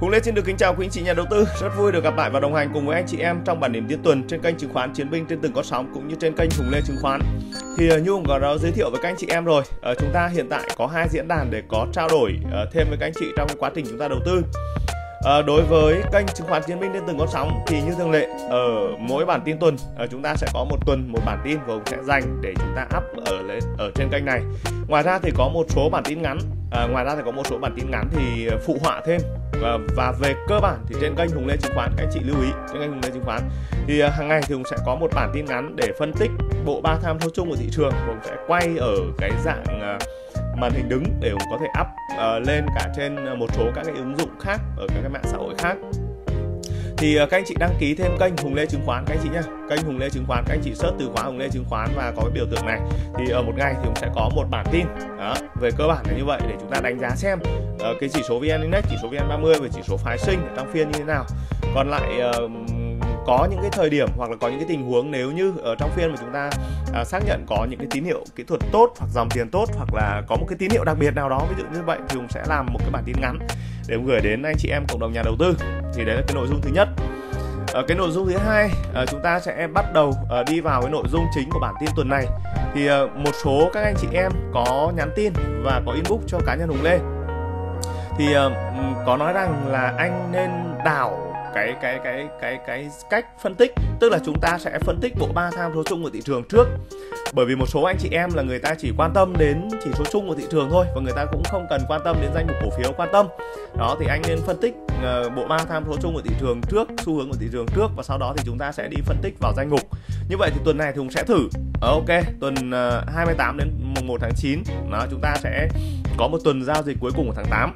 Hùng Lê xin được kính chào quý anh chị nhà đầu tư. Rất vui được gặp lại và đồng hành cùng với anh chị em trong bản điểm tiến tuần trên kênh chứng khoán Chiến binh trên từng con sóng cũng như trên kênh Hùng Lê chứng khoán. Thì như Hùng đã giới thiệu với các anh chị em rồi, ờ, chúng ta hiện tại có hai diễn đàn để có trao đổi ờ, thêm với các anh chị trong quá trình chúng ta đầu tư. Ờ, đối với kênh chứng khoán chiến binh trên từng con sóng thì như thường lệ ở mỗi bản tin tuần chúng ta sẽ có một tuần một bản tin và Hùng sẽ dành để chúng ta up ở ở trên kênh này ngoài ra thì có một số bản tin ngắn À, ngoài ra thì có một số bản tin ngắn thì phụ họa thêm và, và về cơ bản thì trên kênh Hùng Lê Chứng khoán các anh chị lưu ý trên kênh Hùng Lê Chứng khoán thì ờ, hàng ngày thì Hùng sẽ có một bản tin ngắn để phân tích bộ ba tham số chung của thị trường Hùng sẽ quay ở cái dạng ờ, màn hình đứng để Hùng có thể up uh, lên cả trên một số các cái ứng dụng khác ở các cái mạng xã hội khác thì ờ, các anh chị đăng ký thêm kênh Hùng Lê Chứng khoán các anh chị nhé kênh Hùng Lê Chứng khoán các anh chị search từ khóa Hùng Lê Chứng khoán và có cái biểu tượng này thì ở ờ, một ngày thì cũng sẽ có một bản tin đó về cơ bản là như vậy để chúng ta đánh giá xem uh, cái chỉ số VN Index chỉ số VN 30 và chỉ số phái sinh trong phiên như thế nào còn lại uh, có những cái thời điểm hoặc là có những cái tình huống nếu như ở trong phiên mà chúng ta à, xác nhận có những cái tín hiệu kỹ thuật tốt hoặc dòng tiền tốt hoặc là có một cái tín hiệu đặc biệt nào đó ví dụ như vậy thì hùng sẽ làm một cái bản tin ngắn để gửi đến anh chị em cộng đồng nhà đầu tư thì đấy là cái nội dung thứ nhất ở ờ, cái nội dung thứ hai ờ, chúng ta sẽ bắt đầu ờ, đi vào cái nội dung chính của bản tin tuần này thì một số các anh chị em có nhắn tin và có inbox cho cá nhân hùng lê thì có nói rằng là anh nên đảo cái cái cái cái cái cách phân tích tức là chúng ta sẽ phân tích bộ ba tham số chung của thị trường trước bởi vì một số anh chị em là người ta chỉ quan tâm đến chỉ số chung của thị trường thôi và người ta cũng không cần quan tâm đến danh mục cổ phiếu quan tâm đó thì anh nên phân tích ờ, bộ ba tham số chung của thị trường trước xu hướng của thị trường trước và sau đó thì chúng ta sẽ đi phân tích vào danh mục như vậy thì tuần này thì cũng sẽ thử ờ, ok tuần uh, ờ, 28 đến mùng 1 tháng 9 đó chúng ta sẽ có một tuần giao dịch cuối cùng của tháng 8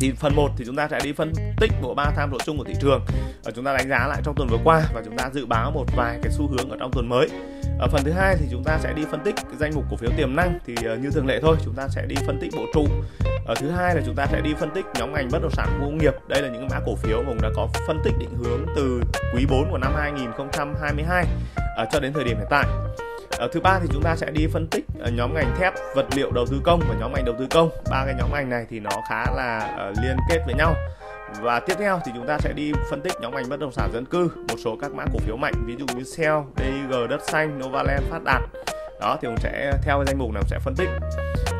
thì phần 1 thì chúng ta sẽ đi phân tích bộ ba tham số chung của thị trường và ờ, chúng ta đánh giá lại trong tuần vừa qua và chúng ta dự báo một vài cái xu hướng ở trong tuần mới ở ờ, phần thứ hai thì chúng ta sẽ đi phân tích cái danh mục cổ phiếu tiềm năng thì ờ, như thường lệ thôi chúng ta sẽ đi phân tích bộ trụ ở thứ hai là chúng ta sẽ đi phân tích nhóm ngành bất động sản công nghiệp đây là những mã cổ phiếu mà đã có phân tích định hướng từ quý 4 của năm 2022 cho đến thời điểm hiện tại ở ờ, thứ ba thì chúng ta sẽ đi phân tích ờ, nhóm ngành thép vật liệu đầu tư công và nhóm ngành đầu tư công ba cái nhóm ngành này thì nó khá là ờ, liên kết với nhau và tiếp theo thì chúng ta sẽ đi phân tích nhóm ngành bất động sản dân cư một số các mã cổ phiếu mạnh ví dụ như Shell, dg Đất Xanh, Novaland, Phát Đạt đó thì cũng sẽ theo cái danh mục nào sẽ phân tích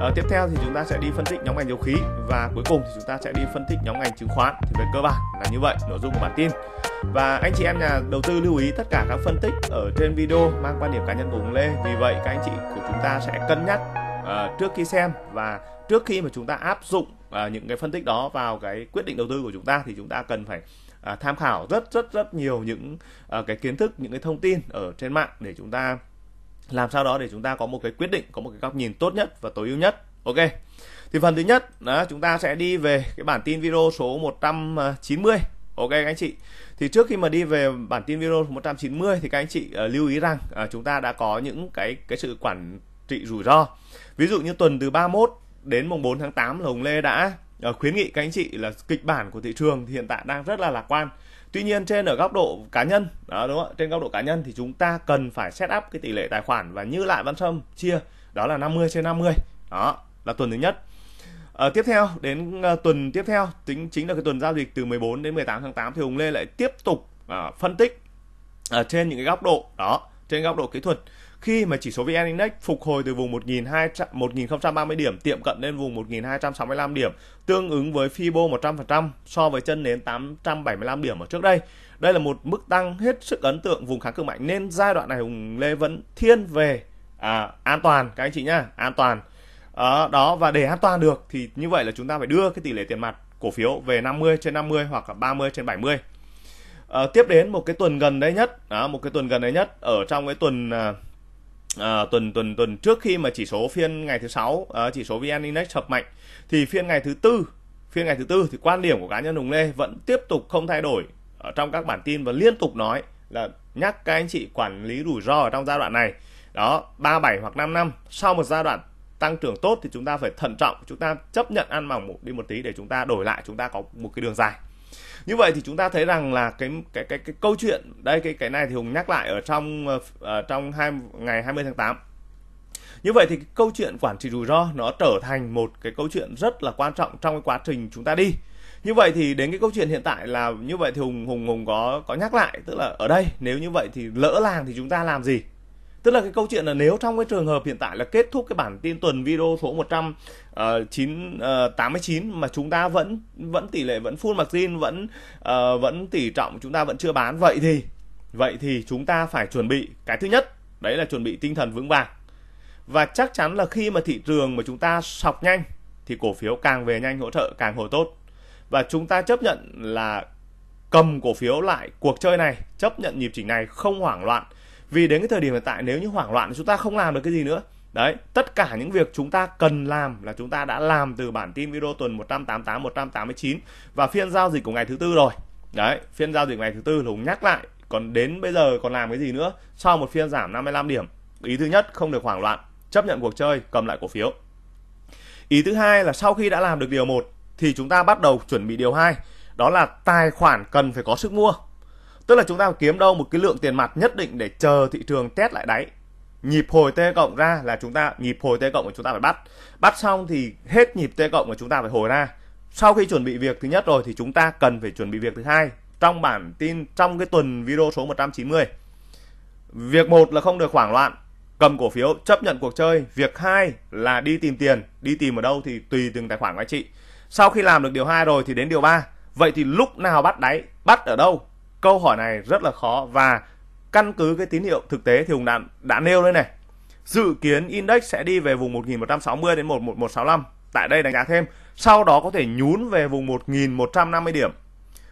à, tiếp theo thì chúng ta sẽ đi phân tích nhóm ngành dầu khí và cuối cùng thì chúng ta sẽ đi phân tích nhóm ngành chứng khoán thì về cơ bản là như vậy nội dung của bản tin và anh chị em nhà đầu tư lưu ý tất cả các phân tích ở trên video mang quan điểm cá nhân của Hùng Lê vì vậy các anh chị của chúng ta sẽ cân nhắc uh, trước khi xem và trước khi mà chúng ta áp dụng uh, những cái phân tích đó vào cái quyết định đầu tư của chúng ta thì chúng ta cần phải uh, tham khảo rất rất rất nhiều những uh, cái kiến thức những cái thông tin ở trên mạng để chúng ta làm sao đó để chúng ta có một cái quyết định có một cái góc nhìn tốt nhất và tối ưu nhất ok thì phần thứ nhất đó chúng ta sẽ đi về cái bản tin video số 190 ok các anh chị thì trước khi mà đi về bản tin video 190 thì các anh chị uh, lưu ý rằng uh, chúng ta đã có những cái cái sự quản trị rủi ro ví dụ như tuần từ 31 đến mùng 4 tháng 8 là Hồng Lê đã uh, khuyến nghị các anh chị là kịch bản của thị trường thì hiện tại đang rất là lạc quan Tuy nhiên trên ở góc độ cá nhân, đó đúng không ạ? Trên góc độ cá nhân thì chúng ta cần phải set up cái tỷ lệ tài khoản và như lại Văn Sâm chia đó là 50 trên 50. Đó là tuần thứ nhất. À, tiếp theo đến à, tuần tiếp theo tính chính là cái tuần giao dịch từ 14 đến 18 tháng 8 thì Hùng Lê lại tiếp tục à, phân tích ở à, trên những cái góc độ đó, trên góc độ kỹ thuật khi mà chỉ số VN Index phục hồi từ vùng 1200 1030 điểm tiệm cận lên vùng 1265 điểm tương ứng với Fibo 100% so với chân nến 875 điểm ở trước đây. Đây là một mức tăng hết sức ấn tượng vùng kháng cự mạnh nên giai đoạn này Hùng Lê vẫn thiên về à, an toàn các anh chị nhá, an toàn. À, đó và để an toàn được thì như vậy là chúng ta phải đưa cái tỷ lệ tiền mặt cổ phiếu về 50 trên 50 hoặc là 30 trên 70. À, ờ, tiếp đến một cái tuần gần đây nhất, à, một cái tuần gần đây nhất ở trong cái tuần à, À, tuần tuần tuần trước khi mà chỉ số phiên ngày thứ sáu à, chỉ số VN Index sập mạnh thì phiên ngày thứ tư phiên ngày thứ tư thì quan điểm của cá nhân Hùng Lê vẫn tiếp tục không thay đổi ở trong các bản tin và liên tục nói là nhắc các anh chị quản lý rủi ro ở trong giai đoạn này đó 37 hoặc 5 năm sau một giai đoạn tăng trưởng tốt thì chúng ta phải thận trọng chúng ta chấp nhận ăn mỏng đi một tí để chúng ta đổi lại chúng ta có một cái đường dài như vậy thì chúng ta thấy rằng là cái cái cái cái câu chuyện đây cái cái này thì hùng nhắc lại ở trong ờ, ở trong hai ngày 20 tháng 8 như vậy thì cái câu chuyện quản trị rủi ro nó trở thành một cái câu chuyện rất là quan trọng trong cái quá trình chúng ta đi như vậy thì đến cái câu chuyện hiện tại là như vậy thì hùng hùng hùng có có nhắc lại tức là ở đây nếu như vậy thì lỡ làng thì chúng ta làm gì tức là cái câu chuyện là nếu trong cái trường hợp hiện tại là kết thúc cái bản tin tuần video số 109, uh, 89 mà chúng ta vẫn vẫn tỷ lệ vẫn full margin vẫn uh, vẫn tỷ trọng chúng ta vẫn chưa bán vậy thì vậy thì chúng ta phải chuẩn bị cái thứ nhất đấy là chuẩn bị tinh thần vững vàng và chắc chắn là khi mà thị trường mà chúng ta sọc nhanh thì cổ phiếu càng về nhanh hỗ trợ càng hồi tốt và chúng ta chấp nhận là cầm cổ phiếu lại cuộc chơi này chấp nhận nhịp chỉnh này không hoảng loạn vì đến cái thời điểm hiện tại nếu như hoảng loạn thì chúng ta không làm được cái gì nữa đấy tất cả những việc chúng ta cần làm là chúng ta đã làm từ bản tin video tuần 188 189 và phiên giao dịch của ngày thứ tư rồi đấy phiên giao dịch ngày thứ tư hùng nhắc lại còn đến bây giờ còn làm cái gì nữa sau một phiên giảm 55 điểm ý thứ nhất không được hoảng loạn chấp nhận cuộc chơi cầm lại cổ phiếu ý thứ hai là sau khi đã làm được điều một thì chúng ta bắt đầu chuẩn bị điều hai đó là tài khoản cần phải có sức mua tức là chúng ta kiếm đâu một cái lượng tiền mặt nhất định để chờ thị trường test lại đáy nhịp hồi t cộng ra là chúng ta nhịp hồi t cộng của chúng ta phải bắt bắt xong thì hết nhịp t cộng của chúng ta phải hồi ra sau khi chuẩn bị việc thứ nhất rồi thì chúng ta cần phải chuẩn bị việc thứ hai trong bản tin trong cái tuần video số 190 việc một là không được hoảng loạn cầm cổ phiếu chấp nhận cuộc chơi việc hai là đi tìm tiền đi tìm ở đâu thì tùy từng tài khoản của anh chị sau khi làm được điều hai rồi thì đến điều ba vậy thì lúc nào bắt đáy bắt ở đâu câu hỏi này rất là khó và căn cứ cái tín hiệu thực tế thì Hùng đã, đã nêu đây này. Dự kiến index sẽ đi về vùng 1160 đến 11165. Tại đây đánh giá thêm, sau đó có thể nhún về vùng 1150 điểm.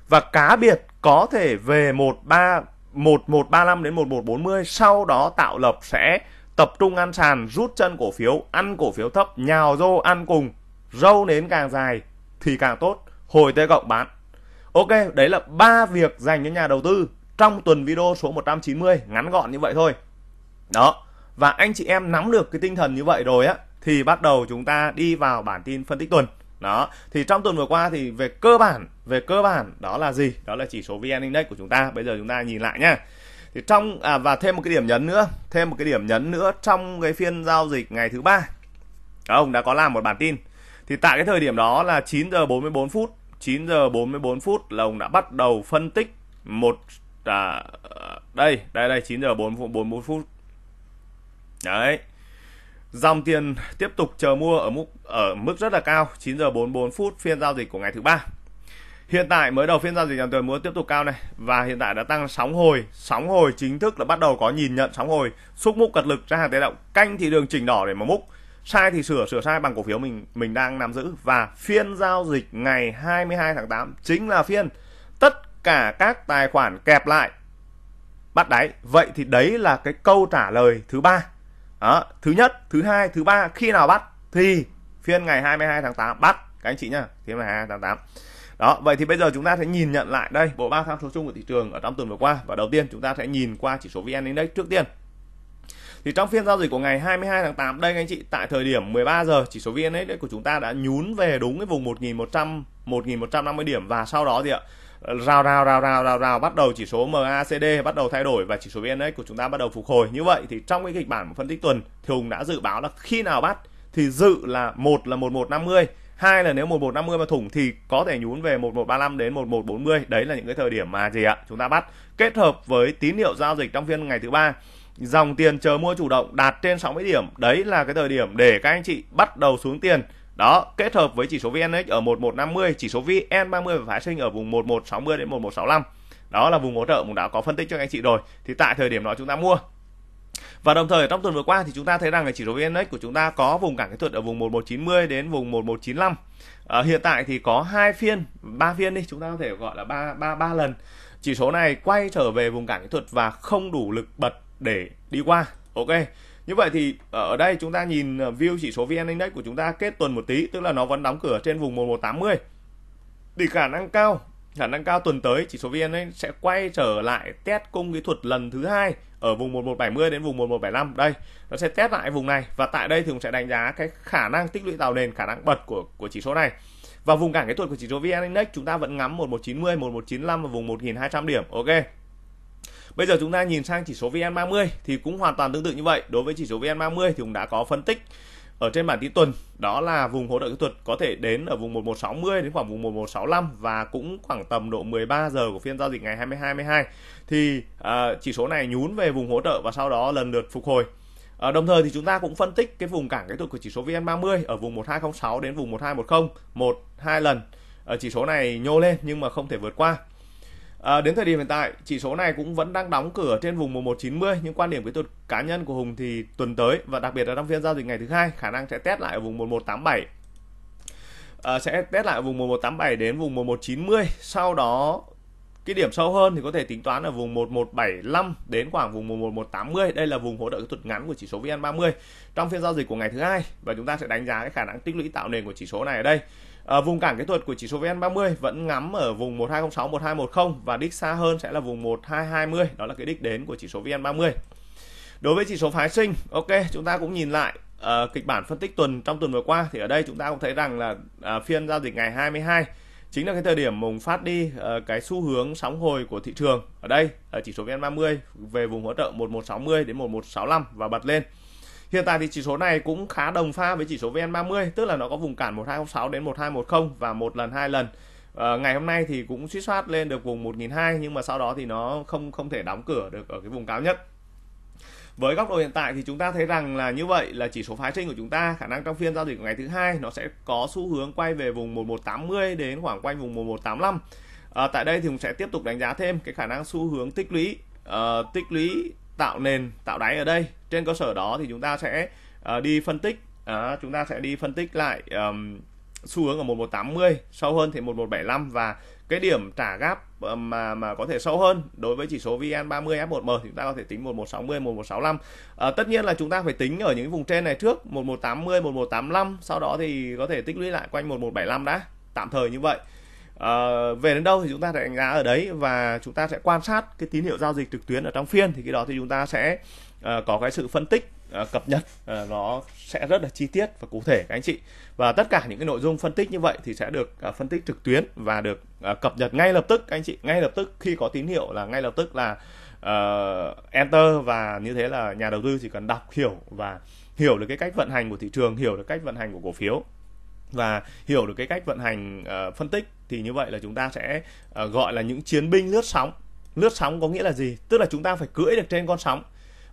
Và cá biệt có thể về 13 1135 đến 1140, sau đó tạo lập sẽ tập trung ăn sàn, rút chân cổ phiếu, ăn cổ phiếu thấp, nhào rô ăn cùng, râu nến càng dài thì càng tốt, hồi T cộng bán. Ok, đấy là ba việc dành cho nhà đầu tư trong tuần video số 190 ngắn gọn như vậy thôi. Đó. Và anh chị em nắm được cái tinh thần như vậy rồi á thì bắt đầu chúng ta đi vào bản tin phân tích tuần. Đó, thì trong tuần vừa qua thì về cơ bản, về cơ bản đó là gì? Đó là chỉ số VN Index của chúng ta. Bây giờ chúng ta nhìn lại nhá. Thì trong à và thêm một cái điểm nhấn nữa, thêm một cái điểm nhấn nữa trong cái phiên giao dịch ngày thứ ba. Ông đã có làm một bản tin. Thì tại cái thời điểm đó là 9 giờ 44 phút 9 giờ 44 phút là ông đã bắt đầu phân tích một à, đây đây đây 9 giờ 44 phút đấy dòng tiền tiếp tục chờ mua ở mức ở mức rất là cao 9 giờ 44 phút phiên giao dịch của ngày thứ ba hiện tại mới đầu phiên giao dịch dòng tiền mua tiếp tục cao này và hiện tại đã tăng sóng hồi sóng hồi chính thức là bắt đầu có nhìn nhận sóng hồi xúc múc cật lực ra hàng tế động canh thị đường chỉnh đỏ để mà múc sai thì sửa sửa sai bằng cổ phiếu mình mình đang nắm giữ và phiên giao dịch ngày 22 tháng 8 chính là phiên tất cả các tài khoản kẹp lại bắt đáy vậy thì đấy là cái câu trả lời thứ ba đó, thứ nhất thứ hai thứ ba khi nào bắt thì phiên ngày 22 tháng 8 bắt các anh chị nhá phiên ngày 22 tháng 8 đó vậy thì bây giờ chúng ta sẽ nhìn nhận lại đây bộ ba tham số chung của thị trường ở trong tuần vừa qua và đầu tiên chúng ta sẽ nhìn qua chỉ số vn index trước tiên thì trong phiên giao dịch của ngày 22 tháng 8 đây anh chị tại thời điểm 13 giờ chỉ số VN-Index của chúng ta đã nhún về đúng cái vùng 1100 1150 điểm và sau đó gì ạ rào rào rào rào rào rào bắt đầu chỉ số MACD bắt đầu thay đổi và chỉ số VN-Index của chúng ta bắt đầu phục hồi như vậy thì trong cái kịch bản phân tích tuần thì Hùng đã dự báo là khi nào bắt thì dự là một là 1150 hai là nếu 1150 mà thủng thì có thể nhún về 1135 đến 1140 đấy là những cái thời điểm mà gì ạ chúng ta bắt kết hợp với tín hiệu giao dịch trong phiên ngày thứ ba dòng tiền chờ mua chủ động đạt trên 60 điểm đấy là cái thời điểm để các anh chị bắt đầu xuống tiền đó kết hợp với chỉ số VNX ở 1150 chỉ số VN30 và phái sinh ở vùng 1160 đến 1165 đó là vùng hỗ trợ cũng đã có phân tích cho anh chị rồi thì tại thời điểm đó chúng ta mua và đồng thời trong tuần vừa qua thì chúng ta thấy rằng là chỉ số vn của chúng ta có vùng cản kỹ thuật ở vùng 1190 đến vùng 1195. À, hiện tại thì có hai phiên, ba phiên đi, chúng ta có thể gọi là ba ba ba lần. Chỉ số này quay trở về vùng cản kỹ thuật và không đủ lực bật để đi qua ok như vậy thì ờ, ở đây chúng ta nhìn ờ, view chỉ số VN Index của chúng ta kết tuần một tí tức là nó vẫn đóng cửa trên vùng 1180 thì khả năng cao khả năng cao tuần tới chỉ số VN Index sẽ quay trở lại test cung kỹ thuật lần thứ hai ở vùng 1170 đến vùng 1175 đây nó sẽ test lại vùng này và tại đây thì cũng sẽ đánh giá cái khả năng tích lũy tạo nền khả năng bật của của chỉ số này và vùng cản kỹ thuật của chỉ số VN Index chúng ta vẫn ngắm 1190 1195 và vùng 1200 điểm ok Bây giờ chúng ta nhìn sang chỉ số VN30 thì cũng hoàn toàn tương tự như vậy. Đối với chỉ số VN30 thì cũng đã có phân tích ở trên bản tin tuần đó là vùng hỗ trợ kỹ thuật có thể đến ở vùng 1160 đến khoảng vùng 1165 và cũng khoảng tầm độ 13 giờ của phiên giao dịch ngày 22 12 thì uh, chỉ số này nhún về vùng hỗ trợ và sau đó lần lượt phục hồi. À, đồng thời thì chúng ta cũng phân tích cái vùng cản kỹ thuật của chỉ số VN30 ở vùng 1206 đến vùng 1210 một hai lần. À, chỉ số này nhô lên nhưng mà không thể vượt qua. À, đến thời điểm hiện tại, chỉ số này cũng vẫn đang đóng cửa trên vùng 1190 nhưng quan điểm kỹ thuật cá nhân của Hùng thì tuần tới và đặc biệt là trong phiên giao dịch ngày thứ hai khả năng sẽ test lại ở vùng 1187. À, sẽ test lại vùng 1187 đến vùng 1190, sau đó cái điểm sâu hơn thì có thể tính toán ở vùng 1175 đến khoảng vùng 1180. Đây là vùng hỗ trợ kỹ thuật ngắn của chỉ số VN30 trong phiên giao dịch của ngày thứ hai và chúng ta sẽ đánh giá cái khả năng tích lũy tạo nền của chỉ số này ở đây. À, vùng cản kỹ thuật của chỉ số VN30 vẫn ngắm ở vùng 1206 1210 và đích xa hơn sẽ là vùng 1220, đó là cái đích đến của chỉ số VN30. Đối với chỉ số phái sinh, ok, chúng ta cũng nhìn lại uh, kịch bản phân tích tuần trong tuần vừa qua thì ở đây chúng ta cũng thấy rằng là uh, phiên giao dịch ngày 22 chính là cái thời điểm mùng phát đi uh, cái xu hướng sóng hồi của thị trường. Ở đây uh, chỉ số VN30 về vùng hỗ trợ 1160 đến 1165 và bật lên. Hiện tại thì chỉ số này cũng khá đồng pha với chỉ số VN30, tức là nó có vùng cản 1206 đến 1210 và một lần hai lần. À, ngày hôm nay thì cũng suýt soát lên được vùng 1002 nhưng mà sau đó thì nó không không thể đóng cửa được ở cái vùng cao nhất. Với góc độ hiện tại thì chúng ta thấy rằng là như vậy là chỉ số phái sinh của chúng ta khả năng trong phiên giao dịch của ngày thứ hai nó sẽ có xu hướng quay về vùng 1180 đến khoảng quanh vùng 1185. À, ờ, tại đây thì cũng sẽ tiếp tục đánh giá thêm cái khả năng xu hướng tích lũy uh, tích lũy tạo nền tạo đáy ở đây trên cơ sở đó thì chúng ta sẽ uh, đi phân tích uh, chúng ta sẽ đi phân tích lại um, xu hướng ở 1180 sâu hơn thì 1175 và cái điểm trả gap ờ, mà mà có thể sâu hơn đối với chỉ số VN30 F1M thì chúng ta có thể tính 1160 1165. À, tất nhiên là chúng ta phải tính ở những vùng trên này trước 1180 1185 sau đó thì có thể tích lũy lại quanh 1175 đã tạm thời như vậy à, về đến đâu thì chúng ta sẽ đánh giá ở đấy và chúng ta sẽ quan sát cái tín hiệu giao dịch trực tuyến ở trong phiên thì cái đó thì chúng ta sẽ à, có cái sự phân tích à, cập nhật à, nó sẽ rất là chi tiết và cụ thể các anh chị và tất cả những cái nội dung phân tích như vậy thì sẽ được à, phân tích trực tuyến và được à, cập nhật ngay lập tức các anh chị ngay lập tức khi có tín hiệu là ngay lập tức là uh, enter và như thế là nhà đầu tư chỉ cần đọc hiểu và hiểu được cái cách vận hành của thị trường hiểu được cách vận hành của cổ phiếu và hiểu được cái cách vận hành uh, phân tích thì như vậy là chúng ta sẽ uh, gọi là những chiến binh lướt sóng lướt sóng có nghĩa là gì tức là chúng ta phải cưỡi được trên con sóng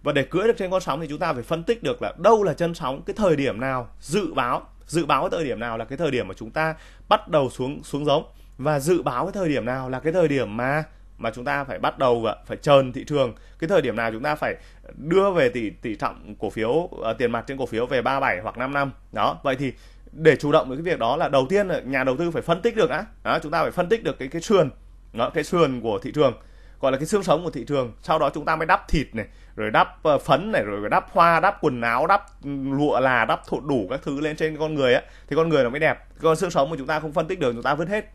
và để cưỡi được trên con sóng thì chúng ta phải phân tích được là đâu là chân sóng cái thời điểm nào dự báo dự báo cái thời điểm nào là cái thời điểm mà chúng ta bắt đầu xuống xuống giống và dự báo cái thời điểm nào là cái thời điểm mà mà chúng ta phải bắt đầu và phải trần thị trường cái thời điểm nào chúng ta phải đưa về tỷ tỷ trọng cổ phiếu uh, tiền mặt trên cổ phiếu về 37 hoặc 5 năm đó vậy thì để chủ động được cái việc đó là đầu tiên là nhà đầu tư phải phân tích được á, đó, chúng ta phải phân tích được cái cái sườn đó, cái sườn của thị trường gọi là cái xương sống của thị trường sau đó chúng ta mới đắp thịt này rồi đắp ờ, phấn này rồi đắp hoa đắp quần áo đắp ừ, lụa là đắp thụ đủ các thứ lên trên con người á, thì con người nó mới đẹp còn xương sống mà chúng ta không phân tích được chúng ta vứt hết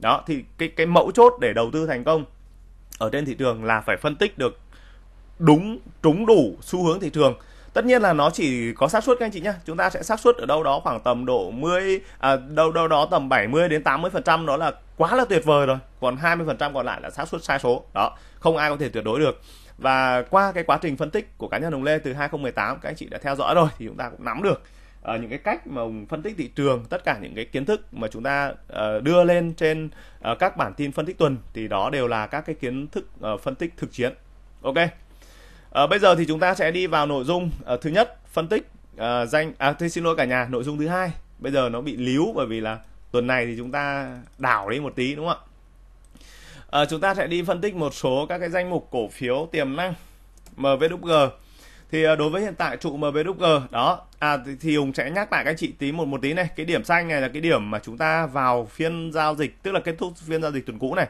đó thì cái cái mẫu chốt để đầu tư thành công ở trên thị trường là phải phân tích được đúng trúng đủ xu hướng thị trường tất nhiên là nó chỉ có xác suất các anh chị nhá chúng ta sẽ xác suất ở đâu đó khoảng tầm độ 10 à, đâu đâu đó tầm 70 đến 80 phần trăm đó là quá là tuyệt vời rồi còn 20 phần trăm còn lại là xác suất sai số đó không ai có thể tuyệt đối được và qua cái quá trình phân tích của cá nhân Hồng Lê từ 2018 các anh chị đã theo dõi rồi thì chúng ta cũng nắm được uh, những cái cách mà phân tích thị trường tất cả những cái kiến thức mà chúng ta ờ, đưa lên trên ờ, các bản tin phân tích tuần thì đó đều là các cái kiến thức phân tích thực chiến ok À, bây giờ thì chúng ta sẽ đi vào nội dung à, thứ nhất phân tích à, danh à tôi xin lỗi cả nhà nội dung thứ hai bây giờ nó bị líu bởi vì là tuần này thì chúng ta đảo đi một tí đúng không ạ à, chúng ta sẽ đi phân tích một số các cái danh mục cổ phiếu tiềm năng MVG thì à, đối với hiện tại trụ MVG đó à, thì, thì Hùng sẽ nhắc lại các chị tí một một tí này cái điểm xanh này là cái điểm mà chúng ta vào phiên giao dịch tức là kết thúc phiên giao dịch tuần cũ này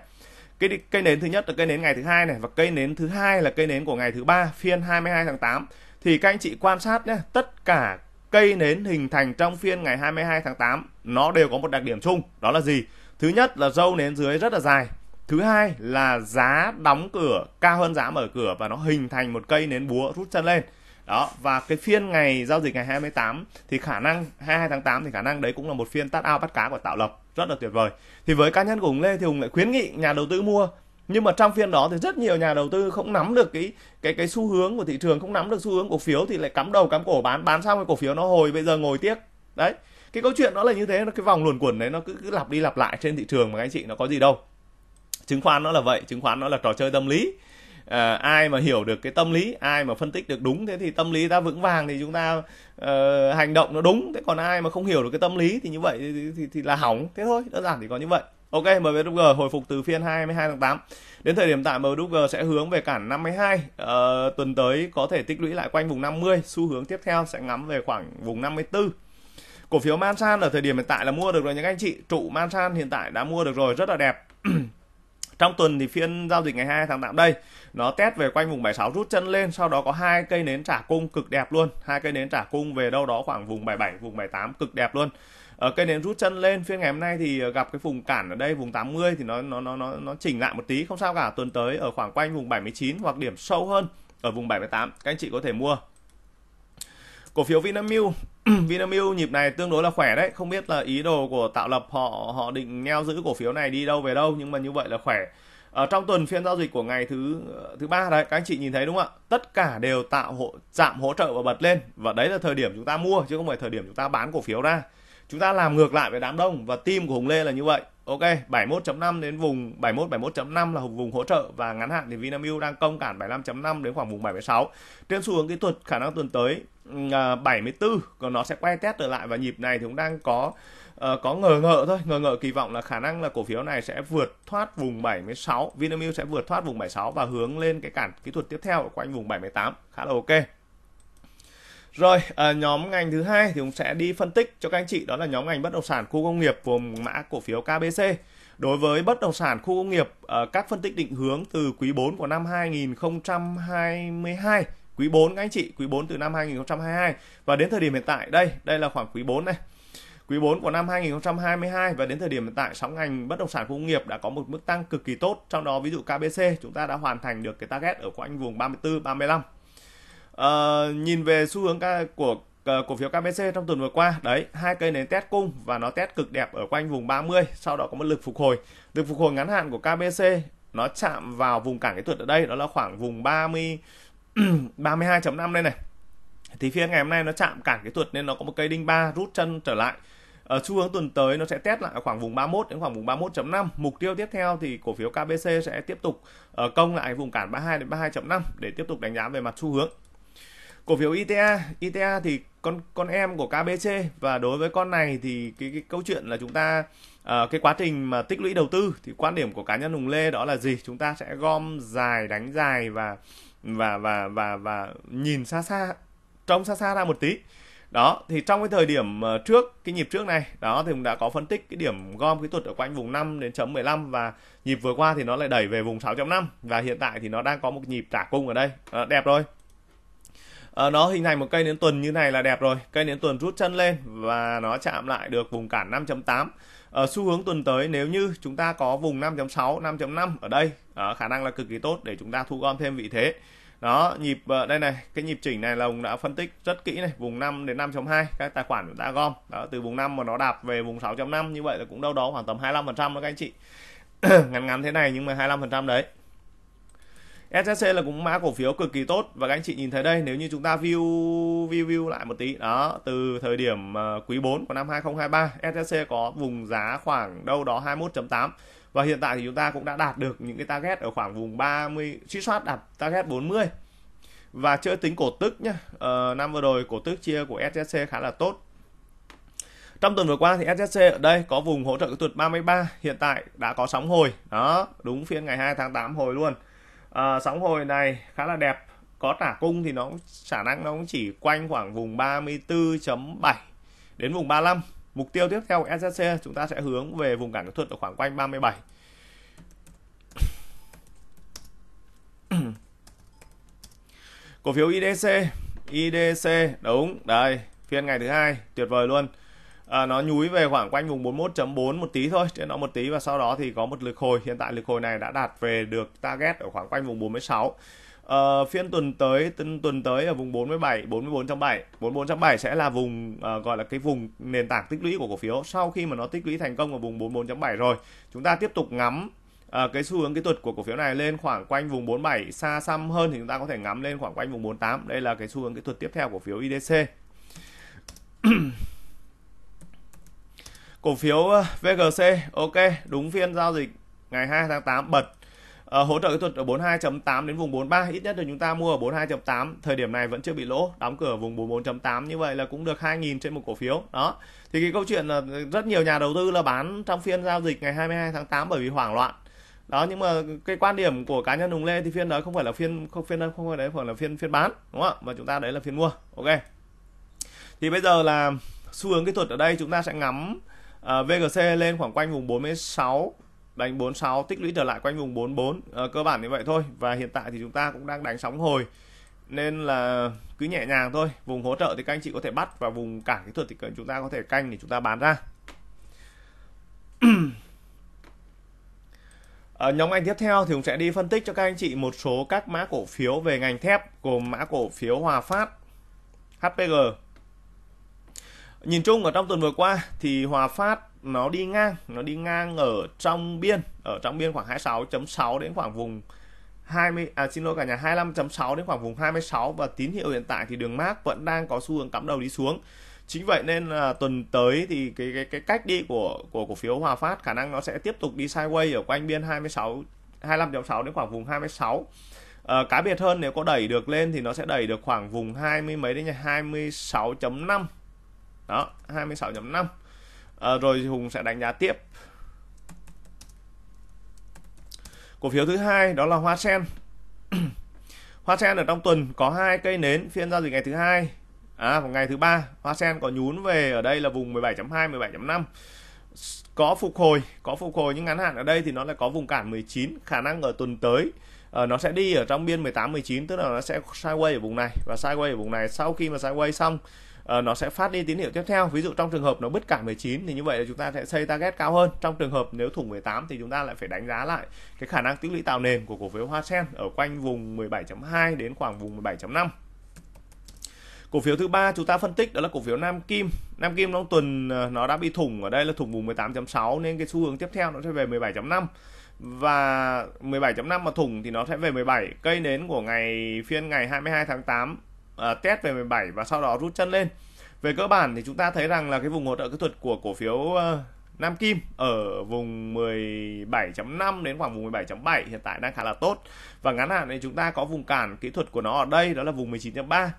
cây cây nến thứ nhất là cây nến ngày thứ hai này và cây nến thứ hai là cây nến của ngày thứ ba phiên 22 tháng 8 thì các anh chị quan sát nhé tất cả cây nến hình thành trong phiên ngày 22 tháng 8 nó đều có một đặc điểm chung đó là gì thứ nhất là dâu nến dưới rất là dài thứ hai là giá đóng cửa cao hơn giá mở cửa và nó hình thành một cây nến búa rút chân lên đó và cái phiên ngày giao dịch ngày 28 thì khả năng 22 tháng 8 thì khả năng đấy cũng là một phiên tắt ao bắt cá của tạo lập rất là tuyệt vời thì với cá nhân của Hùng Lê thì Hùng lại khuyến nghị nhà đầu tư mua nhưng mà trong phiên đó thì rất nhiều nhà đầu tư không nắm được cái cái cái xu hướng của thị trường không nắm được xu hướng cổ phiếu thì lại cắm đầu cắm cổ bán bán xong cái cổ phiếu nó hồi bây giờ ngồi tiếc đấy cái câu chuyện đó là như thế nó cái vòng luồn quẩn đấy nó cứ, cứ lặp đi lặp lại trên thị trường mà anh chị nó có gì đâu chứng khoán nó là vậy chứng khoán nó là trò chơi tâm lý à, ai mà hiểu được cái tâm lý ai mà phân tích được đúng thế thì tâm lý ta vững vàng thì chúng ta uh, hành động nó đúng thế còn ai mà không hiểu được cái tâm lý thì như vậy thì, thì, thì là hỏng thế thôi đơn giản thì có như vậy Ok, MVG hồi phục từ phiên 22 tháng 8. Đến thời điểm tại MVG sẽ hướng về cản 52. Ờ, tuần tới có thể tích lũy lại quanh vùng 50. Xu hướng tiếp theo sẽ ngắm về khoảng vùng 54. Cổ phiếu Mansan ở thời điểm hiện tại là mua được rồi những anh chị. Trụ Mansan hiện tại đã mua được rồi, rất là đẹp. Trong tuần thì phiên giao dịch ngày 2 tháng 8 đây, nó test về quanh vùng 76 rút chân lên sau đó có hai cây nến trả cung cực đẹp luôn hai cây nến trả cung về đâu đó khoảng vùng 77 vùng 78 cực đẹp luôn ở ờ, cây nến rút chân lên phiên ngày hôm nay thì ờ, gặp cái vùng cản ở đây vùng 80 thì nó nó nó nó nó chỉnh lại một tí không sao cả tuần tới ở khoảng quanh vùng 79 hoặc điểm sâu hơn ở vùng 78 các anh chị có thể mua cổ phiếu Vinamilk Vinamilk nhịp này tương đối là khỏe đấy không biết là ý đồ của tạo lập họ họ định neo giữ cổ phiếu này đi đâu về đâu nhưng mà như vậy là khỏe ở ờ, trong tuần phiên giao dịch của ngày thứ thứ ba đấy các anh chị nhìn thấy đúng không ạ tất cả đều tạo hỗ giảm hỗ trợ và bật lên và đấy là thời điểm chúng ta mua chứ không phải thời điểm chúng ta bán cổ phiếu ra chúng ta làm ngược lại với đám đông và team của Hùng Lê là như vậy ok 71.5 đến vùng 71 71.5 là vùng hỗ trợ và ngắn hạn thì Vinamilk đang công cản 75.5 đến khoảng vùng 76 trên xu hướng kỹ thuật khả năng tuần tới 74 ừ, à, còn nó sẽ quay test trở lại và nhịp này thì cũng đang có Ờ, có ngờ ngợ thôi ngờ ngợ kỳ vọng là khả năng là cổ phiếu này sẽ vượt thoát vùng 76 Vinamilk sẽ vượt thoát vùng 76 và hướng lên cái cản kỹ thuật tiếp theo ở quanh vùng 78 khá là ok rồi à, nhóm ngành thứ hai thì cũng sẽ đi phân tích cho các anh chị đó là nhóm ngành bất động sản khu công nghiệp gồm mã cổ phiếu KBC đối với bất động sản khu công nghiệp ờ, các phân tích định hướng từ quý 4 của năm 2022 quý 4 các anh chị quý 4 từ năm 2022 và đến thời điểm hiện tại đây đây là khoảng quý 4 này Quý 4 của năm 2022 và đến thời điểm hiện tại, sóng ngành bất động sản công nghiệp đã có một mức tăng cực kỳ tốt. Trong đó ví dụ KBC chúng ta đã hoàn thành được cái target ở quanh vùng 34 35. À, nhìn về xu hướng của ờ, cổ phiếu KBC trong tuần vừa qua đấy hai cây nến test cung và nó test cực đẹp ở quanh vùng 30 sau đó có một lực phục hồi lực phục hồi ngắn hạn của KBC nó chạm vào vùng cản kỹ thuật ở đây đó là khoảng vùng 30 32.5 đây này thì phía ngày hôm nay nó chạm cản kỹ thuật nên nó có một cây đinh ba rút chân trở lại ở ờ, xu hướng tuần tới nó sẽ test lại khoảng vùng 31 đến khoảng vùng 31.5 mục tiêu tiếp theo thì cổ phiếu KBC sẽ tiếp tục ờ, công lại vùng cản 32 đến 32.5 để tiếp tục đánh giá về mặt xu hướng cổ phiếu ITA e ITA e thì con con em của KBC và đối với con này thì cái, cái câu chuyện là chúng ta uh, cái quá trình mà tích lũy đầu tư thì quan điểm của cá nhân Hùng Lê đó là gì chúng ta sẽ gom dài đánh dài và và và và và nhìn xa xa trông xa xa ra một tí đó thì trong cái thời điểm ờ, trước cái nhịp trước này đó thì cũng đã có phân tích cái điểm gom kỹ thuật ở quanh vùng 5 đến chấm 15 và nhịp vừa qua thì nó lại đẩy về vùng 6.5 và hiện tại thì nó đang có một nhịp trả cung ở đây à, đẹp rồi à, nó hình thành một cây nến tuần như này là đẹp rồi cây nến tuần rút chân lên và nó chạm lại được vùng cản 5.8 ở xu hướng tuần tới nếu như chúng ta có vùng 5.6 5.5 ở đây khả năng là cực kỳ tốt để chúng ta thu gom thêm vị thế đó nhịp ờ, đây này cái nhịp chỉnh này là ông đã phân tích rất kỹ này vùng 5 đến 5.2 các tài khoản chúng ta gom đó từ vùng 5 mà nó đạp về vùng 6.5 như vậy là cũng đâu đó khoảng tầm 25 phần trăm đó các anh chị ngắn ngắn thế này nhưng mà 25 phần trăm đấy SSC là cũng mã cổ phiếu cực kỳ tốt và các anh chị nhìn thấy đây nếu như chúng ta view view, view lại một tí đó từ thời điểm ờ, quý 4 của năm 2023 SSC có vùng giá khoảng đâu đó 21.8 và hiện tại thì chúng ta cũng đã đạt được những cái target ở khoảng vùng 30 suy soát đạt target 40 và chữa tính cổ tức nhá ờ, năm vừa rồi cổ tức chia của SSC khá là tốt trong tuần vừa qua thì SSC ở đây có vùng hỗ trợ kỹ thuật 33 hiện tại đã có sóng hồi đó đúng phiên ngày 2 tháng 8 hồi luôn à, sóng hồi này khá là đẹp có trả cung thì nó khả năng nó cũng chỉ quanh khoảng vùng 34.7 đến vùng 35 Mục tiêu tiếp theo của SSC chúng ta sẽ hướng về vùng cản kỹ thuật ở khoảng quanh 37. Cổ phiếu IDC, IDC đúng, đây, phiên ngày thứ hai tuyệt vời luôn. À, nó nhúi về khoảng quanh vùng 41.4 một tí thôi, trên nó một tí và sau đó thì có một lực hồi, hiện tại lực hồi này đã đạt về được target ở khoảng quanh vùng 46. Uh, phiên tuần tới tuần, tuần tới ở vùng 47 44 trong 7 44 trong 7 sẽ là vùng uh, gọi là cái vùng nền tảng tích lũy của cổ phiếu sau khi mà nó tích lũy thành công ở vùng 44 trong 7 rồi chúng ta tiếp tục ngắm À, cái xu hướng kỹ thuật của cổ phiếu này lên khoảng quanh vùng 47 xa xăm hơn thì chúng ta có thể ngắm lên khoảng quanh vùng 48 đây là cái xu hướng kỹ thuật tiếp theo của phiếu IDC cổ phiếu VGC ok đúng phiên giao dịch ngày 2 tháng 8 bật à, hỗ trợ kỹ thuật ở 42.8 đến vùng 43 ít nhất là chúng ta mua ở 42.8 thời điểm này vẫn chưa bị lỗ đóng cửa ở vùng 44.8 như vậy là cũng được 2.000 trên một cổ phiếu đó thì cái câu chuyện là rất nhiều nhà đầu tư là bán trong phiên giao dịch ngày 22 tháng 8 bởi vì hoảng loạn đó nhưng mà cái quan điểm của cá nhân Hùng Lê thì phiên đó không phải là phiên không phiên không phải đấy phải là phiên phiên bán đúng không ạ mà chúng ta đấy là phiên mua ok thì bây giờ là xu hướng kỹ thuật ở đây chúng ta sẽ ngắm uh, ờ, VGC lên khoảng quanh vùng 46 đánh 46 tích lũy trở lại quanh vùng 44 à, ờ, cơ bản như vậy thôi và hiện tại thì chúng ta cũng đang đánh sóng hồi nên là cứ nhẹ nhàng thôi vùng hỗ trợ thì các anh chị có thể bắt và vùng cản kỹ thuật thì chúng ta có thể canh để chúng ta bán ra Ở ờ, nhóm ngành tiếp theo thì cũng sẽ đi phân tích cho các anh chị một số các mã cổ phiếu về ngành thép gồm mã cổ phiếu Hòa Phát, HPG. Nhìn chung ở trong tuần vừa qua thì Hòa Phát nó đi ngang nó đi ngang ở trong biên ở trong biên khoảng 26.6 đến khoảng vùng 20 à xin lỗi cả nhà 25.6 đến khoảng vùng 26 và tín hiệu hiện tại thì đường mát vẫn đang có xu hướng cắm đầu đi xuống chính vậy nên là tuần tới thì cái cái cái cách đi của của cổ phiếu Hòa Phát khả năng nó sẽ tiếp tục đi sideways ở quanh biên 26 25.6 đến khoảng vùng 26 à, ờ, cá biệt hơn nếu có đẩy được lên thì nó sẽ đẩy được khoảng vùng 20 mấy đến 26.5 đó 26.5 à, rồi hùng sẽ đánh giá tiếp cổ phiếu thứ hai đó là hoa sen hoa sen ở trong tuần có hai cây nến phiên giao dịch ngày thứ hai à ngày thứ ba hoa sen có nhún về ở đây là vùng 17.2 17.5 có phục hồi có phục hồi nhưng ngắn hạn ở đây thì nó lại có vùng cản 19 khả năng ở tuần tới uh, nó sẽ đi ở trong biên 18 19 tức là nó sẽ sideways ở vùng này và sideways ở vùng này sau khi mà sideways xong Ờ, nó sẽ phát đi tín hiệu tiếp theo ví dụ trong trường hợp nó bứt cả 19 thì như vậy là chúng ta sẽ xây target cao hơn trong trường hợp nếu thủng 18 thì chúng ta lại phải đánh giá lại cái khả năng tích lũy tạo nền của cổ phiếu Hoa Sen ở quanh vùng 17.2 đến khoảng vùng 17.5 cổ phiếu thứ ba chúng ta phân tích đó là cổ phiếu Nam Kim Nam Kim trong tuần ờ, nó đã bị thủng ở đây là thủng vùng 18.6 nên cái xu hướng tiếp theo nó sẽ về 17.5 và 17.5 mà thủng thì nó sẽ về 17 cây nến của ngày phiên ngày 22 tháng 8 à, test về 17 và sau đó rút chân lên về cơ bản thì chúng ta thấy rằng là cái vùng hỗ trợ kỹ thuật của cổ phiếu uh, Nam Kim ở vùng 17.5 đến khoảng vùng 17.7 hiện tại đang khá là tốt và ngắn hạn thì chúng ta có vùng cản kỹ thuật của nó ở đây đó là vùng 19.3 à,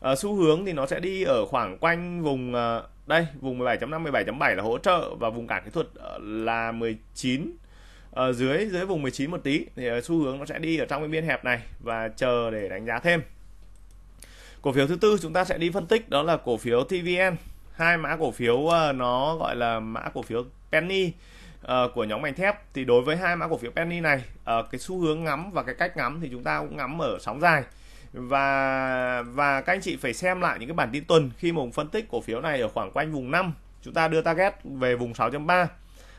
ờ, xu hướng thì nó sẽ đi ở khoảng quanh vùng à, đây vùng 17.5 17.7 là hỗ trợ và vùng cản kỹ thuật là 19 ở dưới dưới vùng 19 một tí thì xu hướng nó sẽ đi ở trong cái biên hẹp này và chờ để đánh giá thêm Cổ phiếu thứ tư chúng ta sẽ đi phân tích đó là cổ phiếu TVN. Hai mã cổ phiếu ờ, nó gọi là mã cổ phiếu penny ờ, của nhóm ngành thép thì đối với hai mã cổ phiếu penny này ờ, cái xu hướng ngắm và cái cách ngắm thì chúng ta cũng ngắm ở sóng dài và và các anh chị phải xem lại những cái bản tin tuần khi mà phân tích cổ phiếu này ở khoảng quanh vùng 5 chúng ta đưa target về vùng 6.3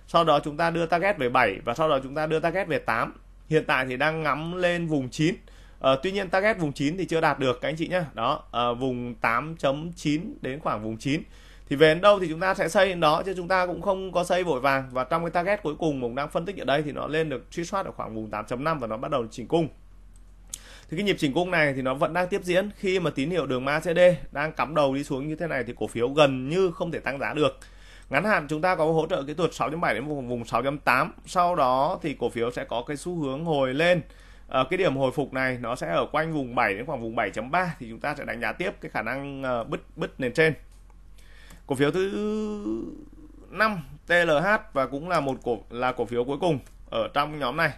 sau đó chúng ta đưa target về 7 và sau đó chúng ta đưa target về 8 hiện tại thì đang ngắm lên vùng 9 À, tuy nhiên target vùng 9 thì chưa đạt được các anh chị nhé đó à, vùng 8.9 đến khoảng vùng 9 thì về đến đâu thì chúng ta sẽ xây đến đó chứ chúng ta cũng không có xây vội vàng và trong cái target cuối cùng mình đang phân tích ở đây thì nó lên được truy soát ở khoảng vùng 8.5 và nó bắt đầu chỉnh cung thì cái nhịp chỉnh cung này thì nó vẫn đang tiếp diễn khi mà tín hiệu đường ma CD đang cắm đầu đi xuống như thế này thì cổ phiếu gần như không thể tăng giá được ngắn hạn chúng ta có hỗ trợ kỹ thuật 6.7 đến vùng vùng 6.8 sau đó thì cổ phiếu sẽ có cái xu hướng hồi lên à, cái điểm hồi phục này nó sẽ ở quanh vùng 7 đến khoảng vùng 7.3 thì chúng ta sẽ đánh giá tiếp cái khả năng ờ, bứt bứt nền trên cổ phiếu thứ 5 TLH và cũng là một cổ là cổ phiếu cuối cùng ở trong nhóm này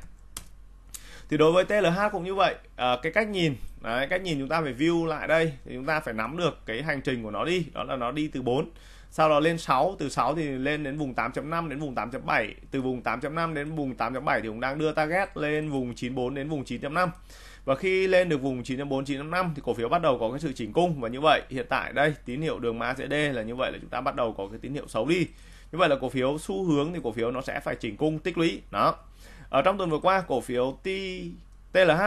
thì đối với TLH cũng như vậy à, cái cách nhìn đấy, cách nhìn chúng ta phải view lại đây thì chúng ta phải nắm được cái hành trình của nó đi đó là nó đi từ 4 sau đó lên 6 từ 6 thì lên đến vùng 8.5 đến vùng 8.7 từ vùng 8.5 đến vùng 8.7 thì cũng đang đưa target lên vùng 94 đến vùng 9.5 và khi lên được vùng 9.4 9.5 thì cổ phiếu bắt đầu có cái sự chỉnh cung và như vậy hiện tại đây tín hiệu đường mã sẽ D là như vậy là chúng ta bắt đầu có cái tín hiệu xấu đi như vậy là cổ phiếu xu hướng thì cổ phiếu nó sẽ phải chỉnh cung tích lũy đó ở trong tuần vừa qua cổ phiếu T TLH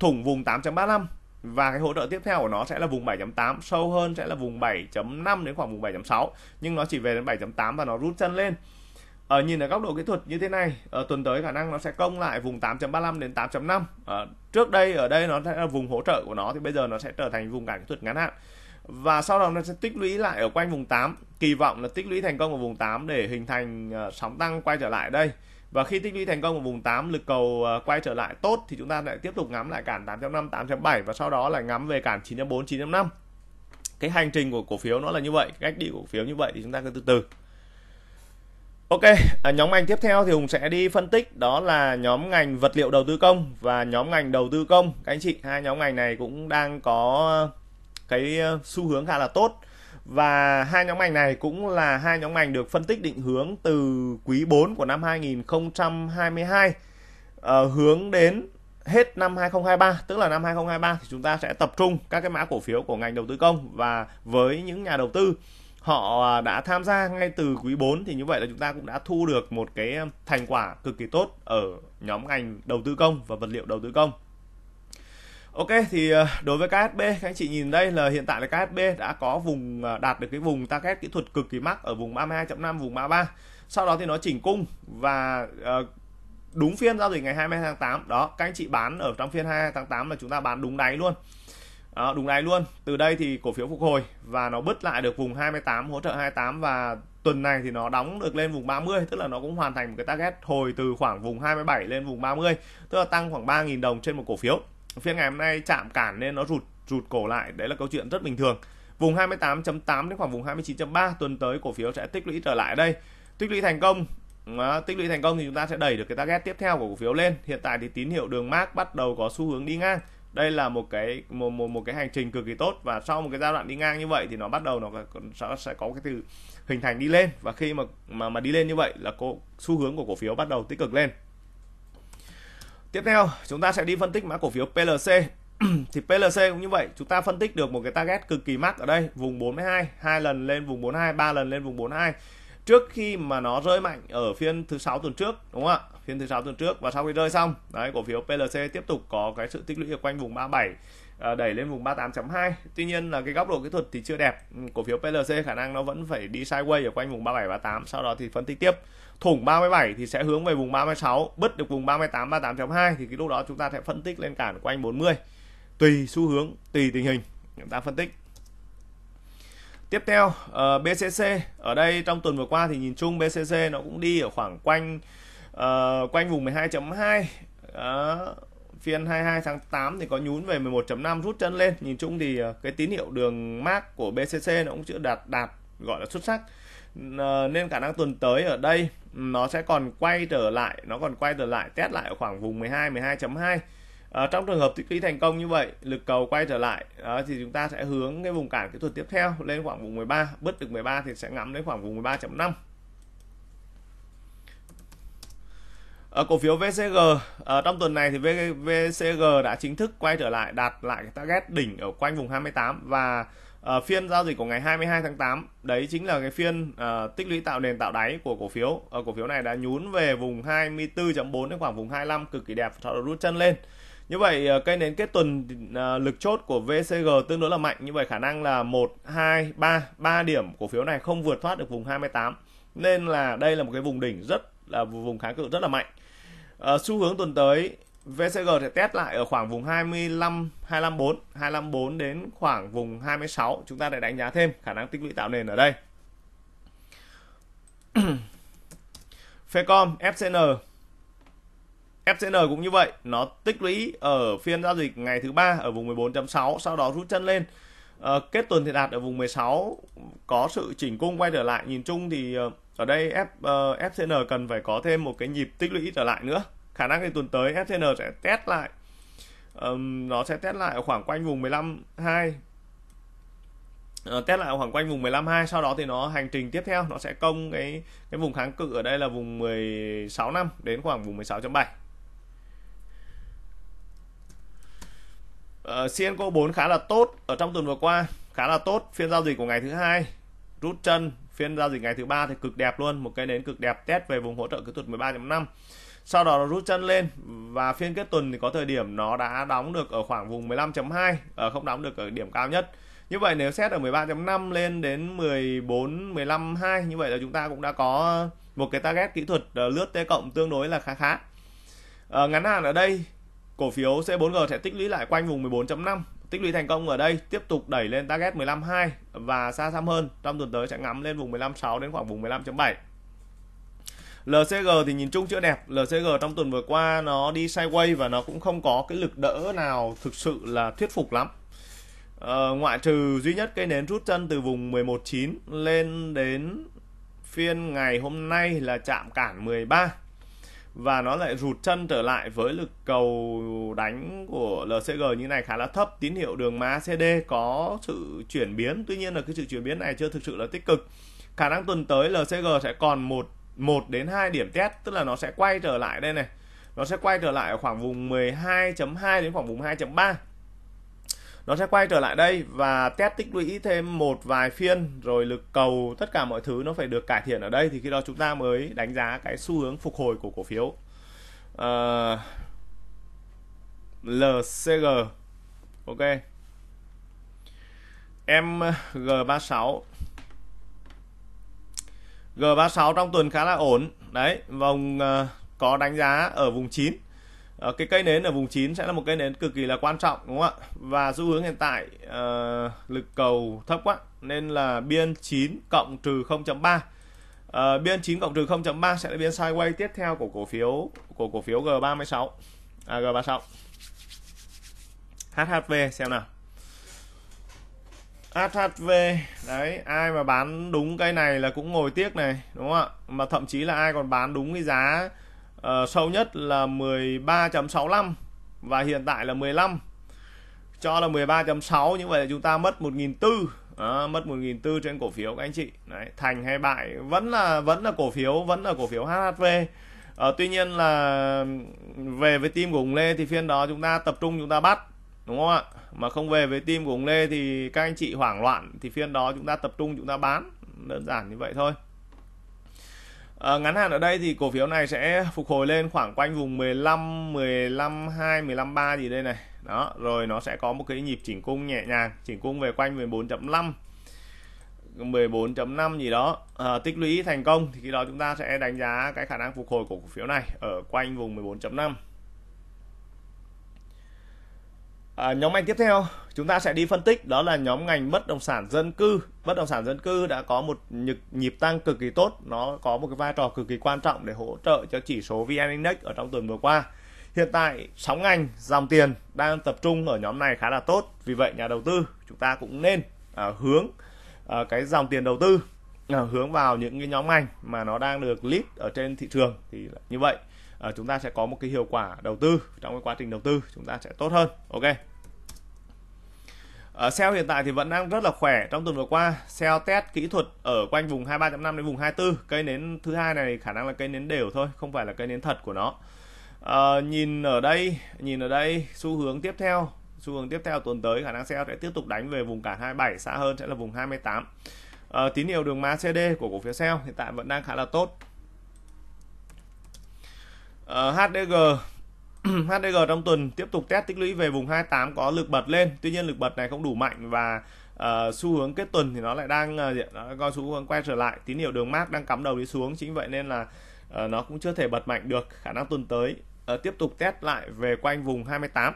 thủng vùng 8.35 và cái hỗ trợ tiếp theo của nó sẽ là vùng 7.8 sâu hơn sẽ là vùng 7.5 đến khoảng vùng 7.6 nhưng nó chỉ về đến 7.8 và nó rút chân lên ở ờ, nhìn ở góc độ kỹ thuật như thế này ở ờ, tuần tới khả năng nó sẽ công lại vùng 8.35 đến 8.5 ở ờ, trước đây ở đây nó sẽ là vùng hỗ trợ của nó thì bây giờ nó sẽ trở thành vùng cản kỹ thuật ngắn hạn và sau đó nó sẽ tích lũy lại ở quanh vùng 8 kỳ vọng là tích lũy thành công ở vùng 8 để hình thành sóng tăng quay trở lại đây và khi tích lũy thành công ở vùng 8 lực cầu ờ, quay trở lại tốt thì chúng ta lại tiếp tục ngắm lại cản 8.5 8.7 và sau đó lại ngắm về cản 9.4 9.5 cái hành trình của cổ phiếu nó là như vậy cách đi của cổ phiếu như vậy thì chúng ta cứ từ từ Ok, à, nhóm ngành tiếp theo thì Hùng sẽ đi phân tích đó là nhóm ngành vật liệu đầu tư công và nhóm ngành đầu tư công. Các anh chị, hai nhóm ngành này cũng đang có cái ờ, xu hướng khá là tốt và hai nhóm ngành này cũng là hai nhóm ngành được phân tích định hướng từ quý 4 của năm 2022 uh, ờ, hướng đến hết năm 2023 tức là năm 2023 thì chúng ta sẽ tập trung các cái mã cổ phiếu của ngành đầu tư công và với những nhà đầu tư họ à, đã tham gia ngay từ quý 4 thì như vậy là chúng ta cũng đã thu được một cái à, thành quả cực kỳ tốt ở nhóm ngành đầu tư công và vật liệu đầu tư công Ok thì ờ, đối với KSB các anh chị nhìn đây là hiện tại là KSB đã có vùng ờ, đạt được cái vùng target kỹ thuật cực kỳ mắc ở vùng 32.5 vùng 33. Sau đó thì nó chỉnh cung và ờ, đúng phiên giao dịch ngày 22 tháng 8 đó các anh chị bán ở trong phiên 22 tháng 8 là chúng ta bán đúng đáy luôn đó, đúng đáy luôn từ đây thì cổ phiếu phục hồi và nó bứt lại được vùng 28 hỗ trợ 28 và tuần này thì nó đóng được lên vùng 30 tức là nó cũng hoàn thành một cái target hồi từ khoảng vùng 27 lên vùng 30 tức là tăng khoảng 3.000 đồng trên một cổ phiếu phiên ngày hôm nay chạm cản nên nó rụt rụt cổ lại đấy là câu chuyện rất bình thường vùng 28.8 đến khoảng vùng 29.3 tuần tới cổ phiếu sẽ tích lũy trở lại đây tích lũy thành công đó, tích lũy thành công thì chúng ta sẽ đẩy được cái target tiếp theo của cổ phiếu lên hiện tại thì tín hiệu đường mát bắt đầu có xu hướng đi ngang đây là một cái một, một một cái hành trình cực kỳ tốt và sau một cái giai đoạn đi ngang như vậy thì nó bắt đầu nó sẽ, sẽ có cái từ hình thành đi lên và khi mà mà mà đi lên như vậy là cô xu hướng của cổ phiếu bắt đầu tích cực lên Tiếp theo, chúng ta sẽ đi phân tích mã cổ phiếu PLC. thì PLC cũng như vậy, chúng ta phân tích được một cái target cực kỳ mắc ở đây, vùng 42, hai lần lên vùng 42, ba lần lên vùng 42 trước khi mà nó rơi mạnh ở phiên thứ sáu tuần trước đúng không ạ phiên thứ sáu tuần trước và sau khi rơi xong đấy cổ phiếu PLC tiếp tục có cái sự tích lũy ở quanh vùng 37 Ờ, đẩy lên vùng 38.2 tuy nhiên là cái góc độ kỹ thuật thì chưa đẹp ừ, cổ phiếu PLC khả năng nó vẫn phải đi sideways ở quanh vùng 37 38 sau đó thì phân tích tiếp thủng 37 thì sẽ hướng về vùng 36 bứt được vùng 38 38.2 thì cái lúc đó chúng ta sẽ phân tích lên cản quanh 40 tùy xu hướng tùy tình hình chúng ta phân tích Tiếp theo uh, ờ, BCC ở đây trong tuần vừa qua thì nhìn chung BCC nó cũng đi ở khoảng quanh uh, quanh vùng 12.2 uh, phiên 22 tháng 8 thì có nhún về 11.5 rút chân lên nhìn chung thì ờ, cái tín hiệu đường mát của BCC nó cũng chưa đạt đạt gọi là xuất sắc ờ, nên khả năng tuần tới ở đây ừ, nó sẽ còn quay trở lại nó còn quay trở lại test lại ở khoảng vùng 12 12.2 À, trong trường hợp tích lũy thành công như vậy lực cầu quay trở lại à, thì chúng ta sẽ hướng cái vùng cản kỹ thuật tiếp theo lên khoảng vùng 13 bứt được 13 thì sẽ ngắm đến khoảng vùng 13.5 À, cổ phiếu VCG à, ờ, trong tuần này thì VCG đã chính thức quay trở lại đạt lại cái target đỉnh ở quanh vùng 28 và à, phiên giao dịch của ngày 22 tháng 8 đấy chính là cái phiên à, tích lũy tạo nền tạo đáy của cổ phiếu à, cổ phiếu này đã nhún về vùng 24.4 đến khoảng vùng 25 cực kỳ đẹp sau đó rút chân lên như vậy cây nến kết tuần à, lực chốt của VCG tương đối là mạnh như vậy khả năng là 1 2 3 3 điểm cổ phiếu này không vượt thoát được vùng 28 nên là đây là một cái vùng đỉnh rất là vùng kháng cự rất là mạnh à, xu hướng tuần tới VCG sẽ test lại ở khoảng vùng 25 254 254 đến khoảng vùng 26 chúng ta để đánh giá thêm khả năng tích lũy tạo nền ở đây Fecom FCN FCN cũng như vậy, nó tích lũy ở phiên giao dịch ngày thứ ba ở vùng 14.6, sau đó rút chân lên. À, kết tuần thì đạt ở vùng 16, có sự chỉnh cung quay trở lại. Nhìn chung thì ờ, ở đây F, uh, ờ, FCN cần phải có thêm một cái nhịp tích lũy trở lại nữa khả năng thì tuần tới FCN sẽ test lại um, nó sẽ test lại ở khoảng quanh vùng 15 2 uh, test lại ở khoảng quanh vùng 15 2 sau đó thì nó hành trình tiếp theo nó sẽ công cái cái vùng kháng cự ở đây là vùng 16 năm đến khoảng vùng 16.7 Uh, CNCO 4 khá là tốt ở trong tuần vừa qua khá là tốt phiên giao dịch của ngày thứ hai rút chân phiên giao dịch ngày thứ ba thì cực đẹp luôn một cái nến cực đẹp test về vùng hỗ trợ kỹ thuật 13.5 sau đó nó rút chân lên và phiên kết tuần thì có thời điểm nó đã đóng được ở khoảng vùng 15.2 ở ờ, không đóng được ở điểm cao nhất như vậy nếu xét ở 13.5 lên đến 14 15 2 như vậy là chúng ta cũng đã có một cái target kỹ thuật ờ, lướt T cộng tương đối là khá khá ờ, ngắn hạn ở đây cổ phiếu C4G sẽ tích lũy lại quanh vùng 14.5 Tích lũy thành công ở đây tiếp tục đẩy lên target 15.2 và xa xăm hơn trong tuần tới sẽ ngắm lên vùng 15.6 đến khoảng vùng 15.7. LCG thì nhìn chung chưa đẹp, LCG trong tuần vừa qua nó đi sideways và nó cũng không có cái lực đỡ nào thực sự là thuyết phục lắm. Ờ, ngoại trừ duy nhất cây nến rút chân từ vùng 11.9 lên đến phiên ngày hôm nay là chạm cản 13 và nó lại rụt chân trở lại với lực cầu đánh của LCG như này khá là thấp tín hiệu đường má CD có sự chuyển biến tuy nhiên là cái sự chuyển biến này chưa thực sự là tích cực khả năng tuần tới LCG sẽ còn một một đến hai điểm test tức là nó sẽ quay trở lại đây này nó sẽ quay trở lại ở khoảng vùng 12.2 đến khoảng vùng 2.3 nó sẽ quay trở lại đây và test tích lũy thêm một vài phiên rồi lực cầu tất cả mọi thứ nó phải được cải thiện ở đây thì khi đó chúng ta mới đánh giá cái xu hướng phục hồi của cổ phiếu uh, ờ, LCG ok MG36 G36 trong tuần khá là ổn đấy vòng uh, có đánh giá ở vùng 9 Ờ, cái cây nến ở vùng 9 sẽ là một cây nến cực kỳ là quan trọng đúng không ạ và xu hướng hiện tại à, lực cầu thấp quá nên là biên 9 cộng trừ 0.3 à, ờ, biên 9 cộng trừ 0.3 sẽ là biên sideways tiếp theo của cổ phiếu của cổ phiếu G36 à, G36 HHV xem nào HHV đấy ai mà bán đúng cây này là cũng ngồi tiếc này đúng không ạ mà thậm chí là ai còn bán đúng cái giá Ờ, sâu nhất là 13.65 và hiện tại là 15 cho là 13.6 như vậy là chúng ta mất 1.400 à, mất 1.400 trên cổ phiếu các anh chị Đấy, thành hay bại vẫn là vẫn là cổ phiếu vẫn là cổ phiếu HHV à, ờ, tuy nhiên là về với team của Hùng Lê thì phiên đó chúng ta tập trung chúng ta bắt đúng không ạ mà không về với team của Hùng Lê thì các anh chị hoảng loạn thì phiên đó chúng ta tập trung chúng ta bán đơn giản như vậy thôi À, ngắn hạn ở đây thì cổ phiếu này sẽ phục hồi lên khoảng quanh vùng 15, 15, 2, 15, 3 gì đây này. Đó, rồi nó sẽ có một cái nhịp chỉnh cung nhẹ nhàng, chỉnh cung về quanh 14.5. 14.5 gì đó à, tích lũy thành công thì khi đó chúng ta sẽ đánh giá cái khả năng phục hồi của cổ phiếu này ở quanh vùng 14.5 À, nhóm ngành tiếp theo chúng ta sẽ đi phân tích đó là nhóm ngành bất động sản dân cư. Bất động sản dân cư đã có một nhịp, nhịp tăng cực kỳ tốt, nó có một cái vai trò cực kỳ quan trọng để hỗ trợ cho chỉ số VN Index ở trong tuần vừa qua. Hiện tại sóng ngành dòng tiền đang tập trung ở nhóm này khá là tốt. Vì vậy nhà đầu tư chúng ta cũng nên à, hướng à, cái dòng tiền đầu tư à, hướng vào những cái nhóm ngành mà nó đang được lead ở trên thị trường thì như vậy. Ờ, chúng ta sẽ có một cái hiệu quả đầu tư trong cái quá trình đầu tư chúng ta sẽ tốt hơn ok ở ờ, sell hiện tại thì vẫn đang rất là khỏe trong tuần vừa qua sell test kỹ thuật ở quanh vùng 23.5 đến vùng 24 cây nến thứ hai này khả năng là cây nến đều thôi không phải là cây nến thật của nó à, nhìn ở đây nhìn ở đây xu hướng tiếp theo xu hướng tiếp theo tuần tới khả năng sell sẽ tiếp tục đánh về vùng cản 27 xa hơn sẽ là vùng 28 à, tín hiệu đường má CD của cổ phiếu sell hiện tại vẫn đang khá là tốt uh, HDG HDG trong tuần tiếp tục test tích lũy về vùng 28 có lực bật lên tuy nhiên lực bật này không đủ mạnh và uh, xu hướng kết tuần thì nó lại đang uh, nó có xu hướng quay trở lại tín hiệu đường mát đang cắm đầu đi xuống chính vậy nên là uh, nó cũng chưa thể bật mạnh được khả năng tuần tới uh, tiếp tục test lại về quanh vùng 28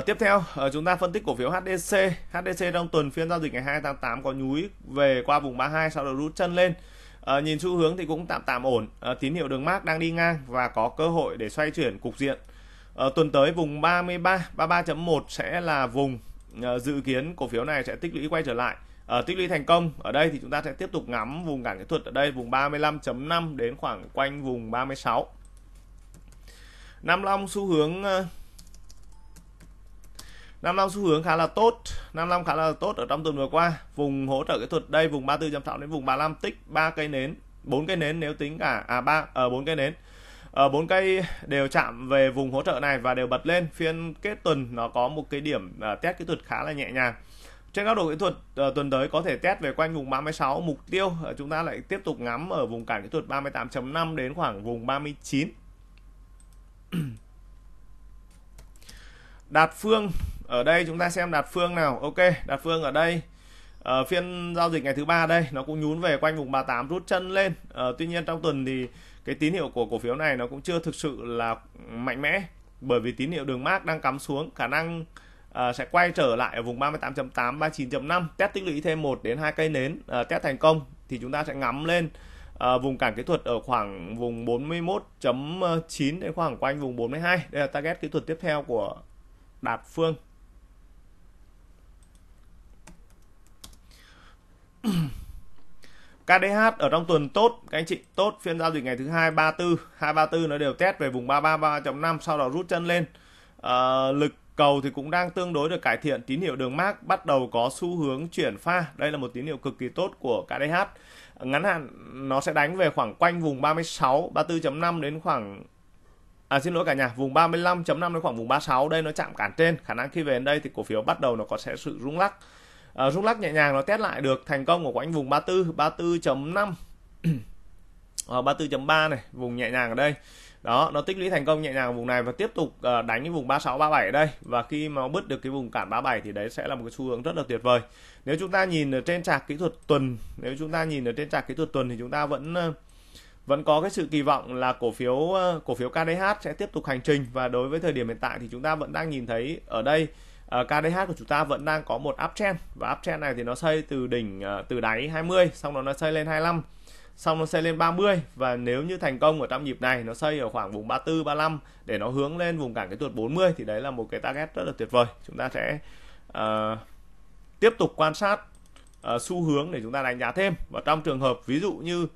Uh, tiếp theo uh, chúng ta phân tích cổ phiếu HDC. HDC trong tuần phiên giao dịch ngày 2 tháng 8 có nhúi về qua vùng 32 sau đó rút chân lên. À, nhìn xu hướng thì cũng tạm tạm ổn, à, tín hiệu đường mát đang đi ngang và có cơ hội để xoay chuyển cục diện. À, tuần tới vùng 33, 33.1 sẽ là vùng à, dự kiến cổ phiếu này sẽ tích lũy quay trở lại. À, tích lũy thành công ở đây thì chúng ta sẽ tiếp tục ngắm vùng cản kỹ thuật ở đây vùng 35.5 đến khoảng quanh vùng 36. Nam Long xu hướng 55 xu hướng khá là tốt 55 khá là tốt ở trong tuần vừa qua vùng hỗ trợ kỹ thuật đây vùng 34.6 đến vùng 35 tích 3 cây nến 4 cây nến nếu tính cả à 3 ở à, 4 cây nến ở ờ, bốn cây đều chạm về vùng hỗ trợ này và đều bật lên phiên kết tuần nó có một cái điểm uh, test kỹ thuật khá là nhẹ nhàng trên góc độ kỹ thuật uh, tuần tới có thể test về quanh vùng 36 mục tiêu uh, chúng ta lại tiếp tục ngắm ở vùng cản kỹ thuật 38.5 đến khoảng vùng 39 Đạt Phương ở đây chúng ta xem đạt phương nào ok đạt phương ở đây ở ờ, phiên giao dịch ngày thứ ba đây nó cũng nhún về quanh vùng 38 rút chân lên à, tuy nhiên trong tuần thì cái tín hiệu của cổ phiếu này nó cũng chưa thực sự là mạnh mẽ bởi vì tín hiệu đường mát đang cắm xuống khả năng à, sẽ quay trở lại ở vùng 38.8 39.5 test tích lũy thêm 1 đến hai cây nến à, test thành công thì chúng ta sẽ ngắm lên à, vùng cản kỹ thuật ở khoảng vùng 41.9 đến khoảng quanh vùng 42 đây là target kỹ thuật tiếp theo của Đạt Phương KDH ở trong tuần tốt các anh chị tốt phiên giao dịch ngày thứ hai 34 234 nó đều test về vùng 333.5 sau đó rút chân lên à, lực cầu thì cũng đang tương đối được cải thiện tín hiệu đường mát bắt đầu có xu hướng chuyển pha đây là một tín hiệu cực kỳ tốt của KDH ngắn hạn nó sẽ đánh về khoảng quanh vùng 36 34.5 đến khoảng À xin lỗi cả nhà, vùng 35.5 đến khoảng vùng 36 đây nó chạm cản trên, khả năng khi về đến đây thì cổ phiếu bắt đầu nó có sẽ sự rung lắc à, rung lắc nhẹ nhàng nó test lại được thành công của quãng vùng 34 34.5 à, 34.3 này vùng nhẹ nhàng ở đây đó nó tích lũy thành công nhẹ nhàng ở vùng này và tiếp tục uh, đánh cái vùng 36 37 ở đây và khi mà bứt được cái vùng cản 37 thì đấy sẽ là một cái xu hướng rất là tuyệt vời nếu chúng ta nhìn ở trên trạc kỹ thuật tuần nếu chúng ta nhìn ở trên trạc kỹ thuật tuần thì chúng ta vẫn uh, vẫn có cái sự kỳ vọng là cổ phiếu ờ, cổ phiếu KDH sẽ tiếp tục hành trình và đối với thời điểm hiện tại thì chúng ta vẫn đang nhìn thấy ở đây Ờ, KDH của chúng ta vẫn đang có một uptrend và uptrend này thì nó xây từ đỉnh ờ, từ đáy 20 xong rồi nó xây lên 25 xong nó xây lên 30 và nếu như thành công ở trong nhịp này nó xây ở khoảng vùng 34 35 để nó hướng lên vùng cản cái tuột 40 thì đấy là một cái target rất là tuyệt vời chúng ta sẽ uh, tiếp tục quan sát uh, xu hướng để chúng ta đánh giá thêm và trong trường hợp ví dụ như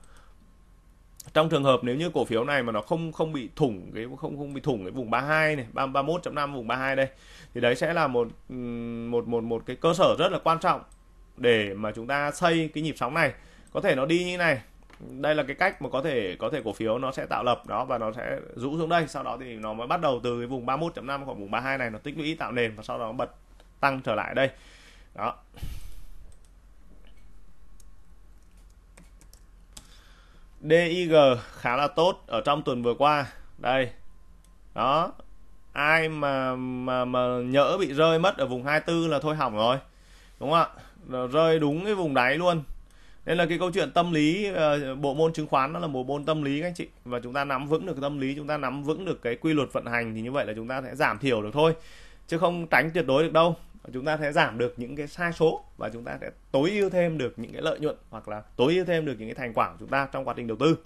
trong trường hợp nếu như cổ phiếu này mà nó không không bị thủng cái không không bị thủng cái vùng 32 này 31.5 vùng 32 đây thì đấy sẽ là một một một một cái cơ sở rất là quan trọng để mà chúng ta xây cái nhịp sóng này có thể nó đi như này đây là cái cách mà có thể có thể cổ phiếu nó sẽ tạo lập đó và nó sẽ rũ xuống đây sau đó thì nó mới bắt đầu từ cái vùng 31.5 khoảng vùng 32 này nó tích lũy tạo nền và sau đó nó bật tăng trở lại đây đó DIG khá là tốt ở trong tuần vừa qua đây đó ai mà mà mà nhỡ bị rơi mất ở vùng 24 là thôi hỏng rồi đúng không ạ rơi đúng cái vùng đáy luôn nên là cái câu chuyện tâm lý ờ, bộ môn chứng khoán nó là một môn tâm lý các anh chị và chúng ta nắm vững được tâm lý chúng ta nắm vững được cái quy luật vận hành thì như vậy là chúng ta sẽ giảm thiểu được thôi chứ không tránh tuyệt đối được đâu chúng ta sẽ giảm được những cái sai số và chúng ta sẽ tối ưu thêm được những cái lợi nhuận hoặc là tối ưu thêm được những cái thành quả của chúng ta trong quá trình đầu tư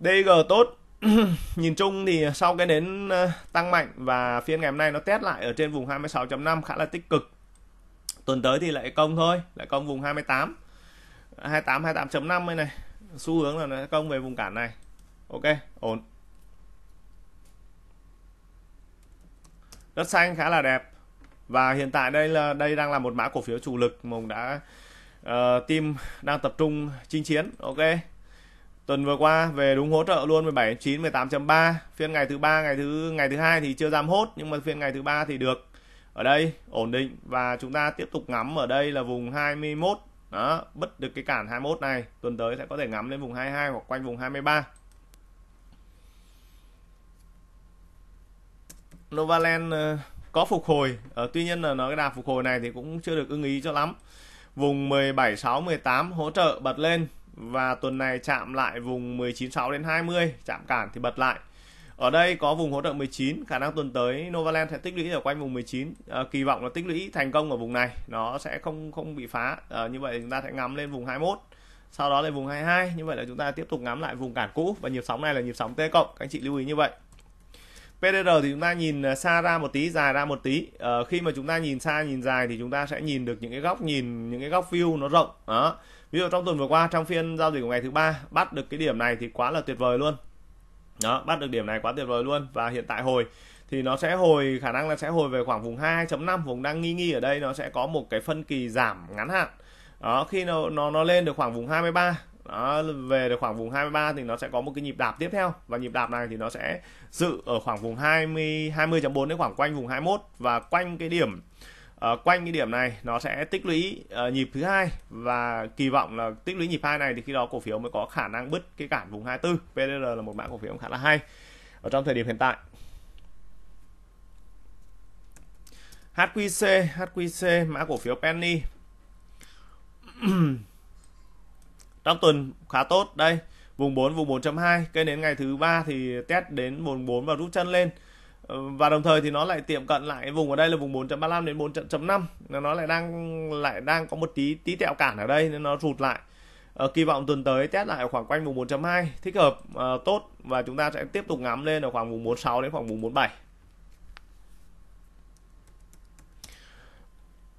DG tốt nhìn chung thì sau cái nến ờ, tăng mạnh và phiên ngày hôm nay nó test lại ở trên vùng 26.5 khá là tích cực tuần tới thì lại công thôi lại công vùng 28 28 28.5 này xu hướng là nó công về vùng cản này ok ổn đất xanh khá là đẹp và hiện tại đây là đây đang là một mã cổ phiếu chủ lực mùng đã uh, team đang tập trung chinh chiến ok tuần vừa qua về đúng hỗ trợ luôn 17 9 18.3 phiên ngày thứ ba ngày thứ ngày thứ hai thì chưa dám hốt nhưng mà phiên ngày thứ ba thì được ở đây ổn định và chúng ta tiếp tục ngắm ở đây là vùng 21 đó bứt được cái cản 21 này tuần tới sẽ có thể ngắm lên vùng 22 hoặc quanh vùng 23 Novaland ờ, có phục hồi uh, tuy nhiên là nó cái đà phục hồi này thì cũng chưa được ưng ý cho lắm vùng 17, 176 18 hỗ trợ bật lên và tuần này chạm lại vùng 19, 6 đến 20 chạm cản thì bật lại ở đây có vùng hỗ trợ 19 khả năng tuần tới Novaland sẽ tích lũy ở quanh vùng 19 à, ờ, kỳ vọng là tích lũy thành công ở vùng này nó sẽ không không bị phá à, như vậy chúng ta sẽ ngắm lên vùng 21 sau đó lên vùng 22 như vậy là chúng ta tiếp tục ngắm lại vùng cản cũ và nhịp sóng này là nhịp sóng T cộng các anh chị lưu ý như vậy PDR thì chúng ta nhìn à, xa ra một tí dài ra một tí à, khi mà chúng ta nhìn xa nhìn dài thì chúng ta sẽ nhìn được những cái góc nhìn những cái góc view nó rộng đó ví dụ trong tuần vừa qua trong phiên giao dịch của ngày thứ ba bắt được cái điểm này thì quá là tuyệt vời luôn đó bắt được điểm này quá tuyệt vời luôn và hiện tại hồi thì nó sẽ hồi khả năng là sẽ hồi về khoảng vùng 2.5 vùng đang nghi nghi ở đây nó sẽ có một cái phân kỳ giảm ngắn hạn đó khi nó nó nó lên được khoảng vùng 23 đó, về được khoảng vùng 23 thì nó sẽ có một cái nhịp đạp tiếp theo và nhịp đạp này thì nó sẽ dự ở khoảng vùng 20 20.4 đến khoảng quanh vùng 21 và quanh cái điểm uh, quanh cái điểm này nó sẽ tích lũy uh, nhịp thứ hai và kỳ vọng là tích lũy nhịp hai này thì khi đó cổ phiếu mới có khả năng bứt cái cản vùng 24 PDR là một mã cổ phiếu khá là hay ở trong thời điểm hiện tại HQC HQC mã cổ phiếu penny trong tuần khá tốt đây vùng 4 vùng 4.2 cây đến ngày thứ ba thì test đến vùng 4 và rút chân lên ờ, và đồng thời thì nó lại tiệm cận lại vùng ở đây là vùng 4.35 đến 4.5 nó lại đang lại đang có một tí tí tẹo cản ở đây nên nó rụt lại ở ờ, kỳ vọng tuần tới test lại ở khoảng quanh vùng 4.2 thích hợp uh, tốt và chúng ta sẽ tiếp tục ngắm lên ở khoảng vùng 46 đến khoảng vùng 47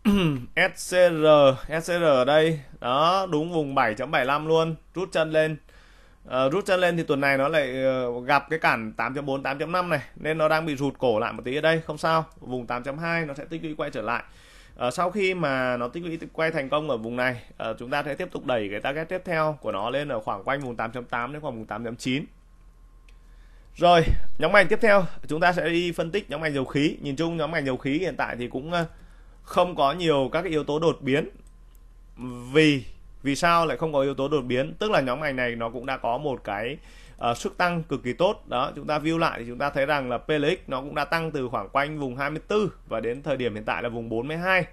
SCR SCR ở đây đó đúng vùng 7.75 luôn rút chân lên uh, rút chân lên thì tuần này nó lại ờ, gặp cái cản 8.4 8.5 này nên nó đang bị rụt cổ lại một tí ở đây không sao vùng 8.2 nó sẽ tích lũy quay trở lại uh, sau khi mà nó tích lũy quay thành công ở vùng này uh, chúng ta sẽ tiếp tục đẩy cái target tiếp theo của nó lên ở khoảng quanh vùng 8.8 đến khoảng vùng 8.9 rồi nhóm ngành tiếp theo chúng ta sẽ đi phân tích nhóm ngành dầu khí nhìn chung nhóm ngành dầu khí hiện tại thì cũng uh, không có nhiều các cái yếu tố đột biến vì vì sao lại không có yếu tố đột biến tức là nhóm ngành này nó cũng đã có một cái uh, sức tăng cực kỳ tốt đó chúng ta view lại thì chúng ta thấy rằng là PLX nó cũng đã tăng từ khoảng quanh vùng 24 và đến thời điểm hiện tại là vùng 42 uh,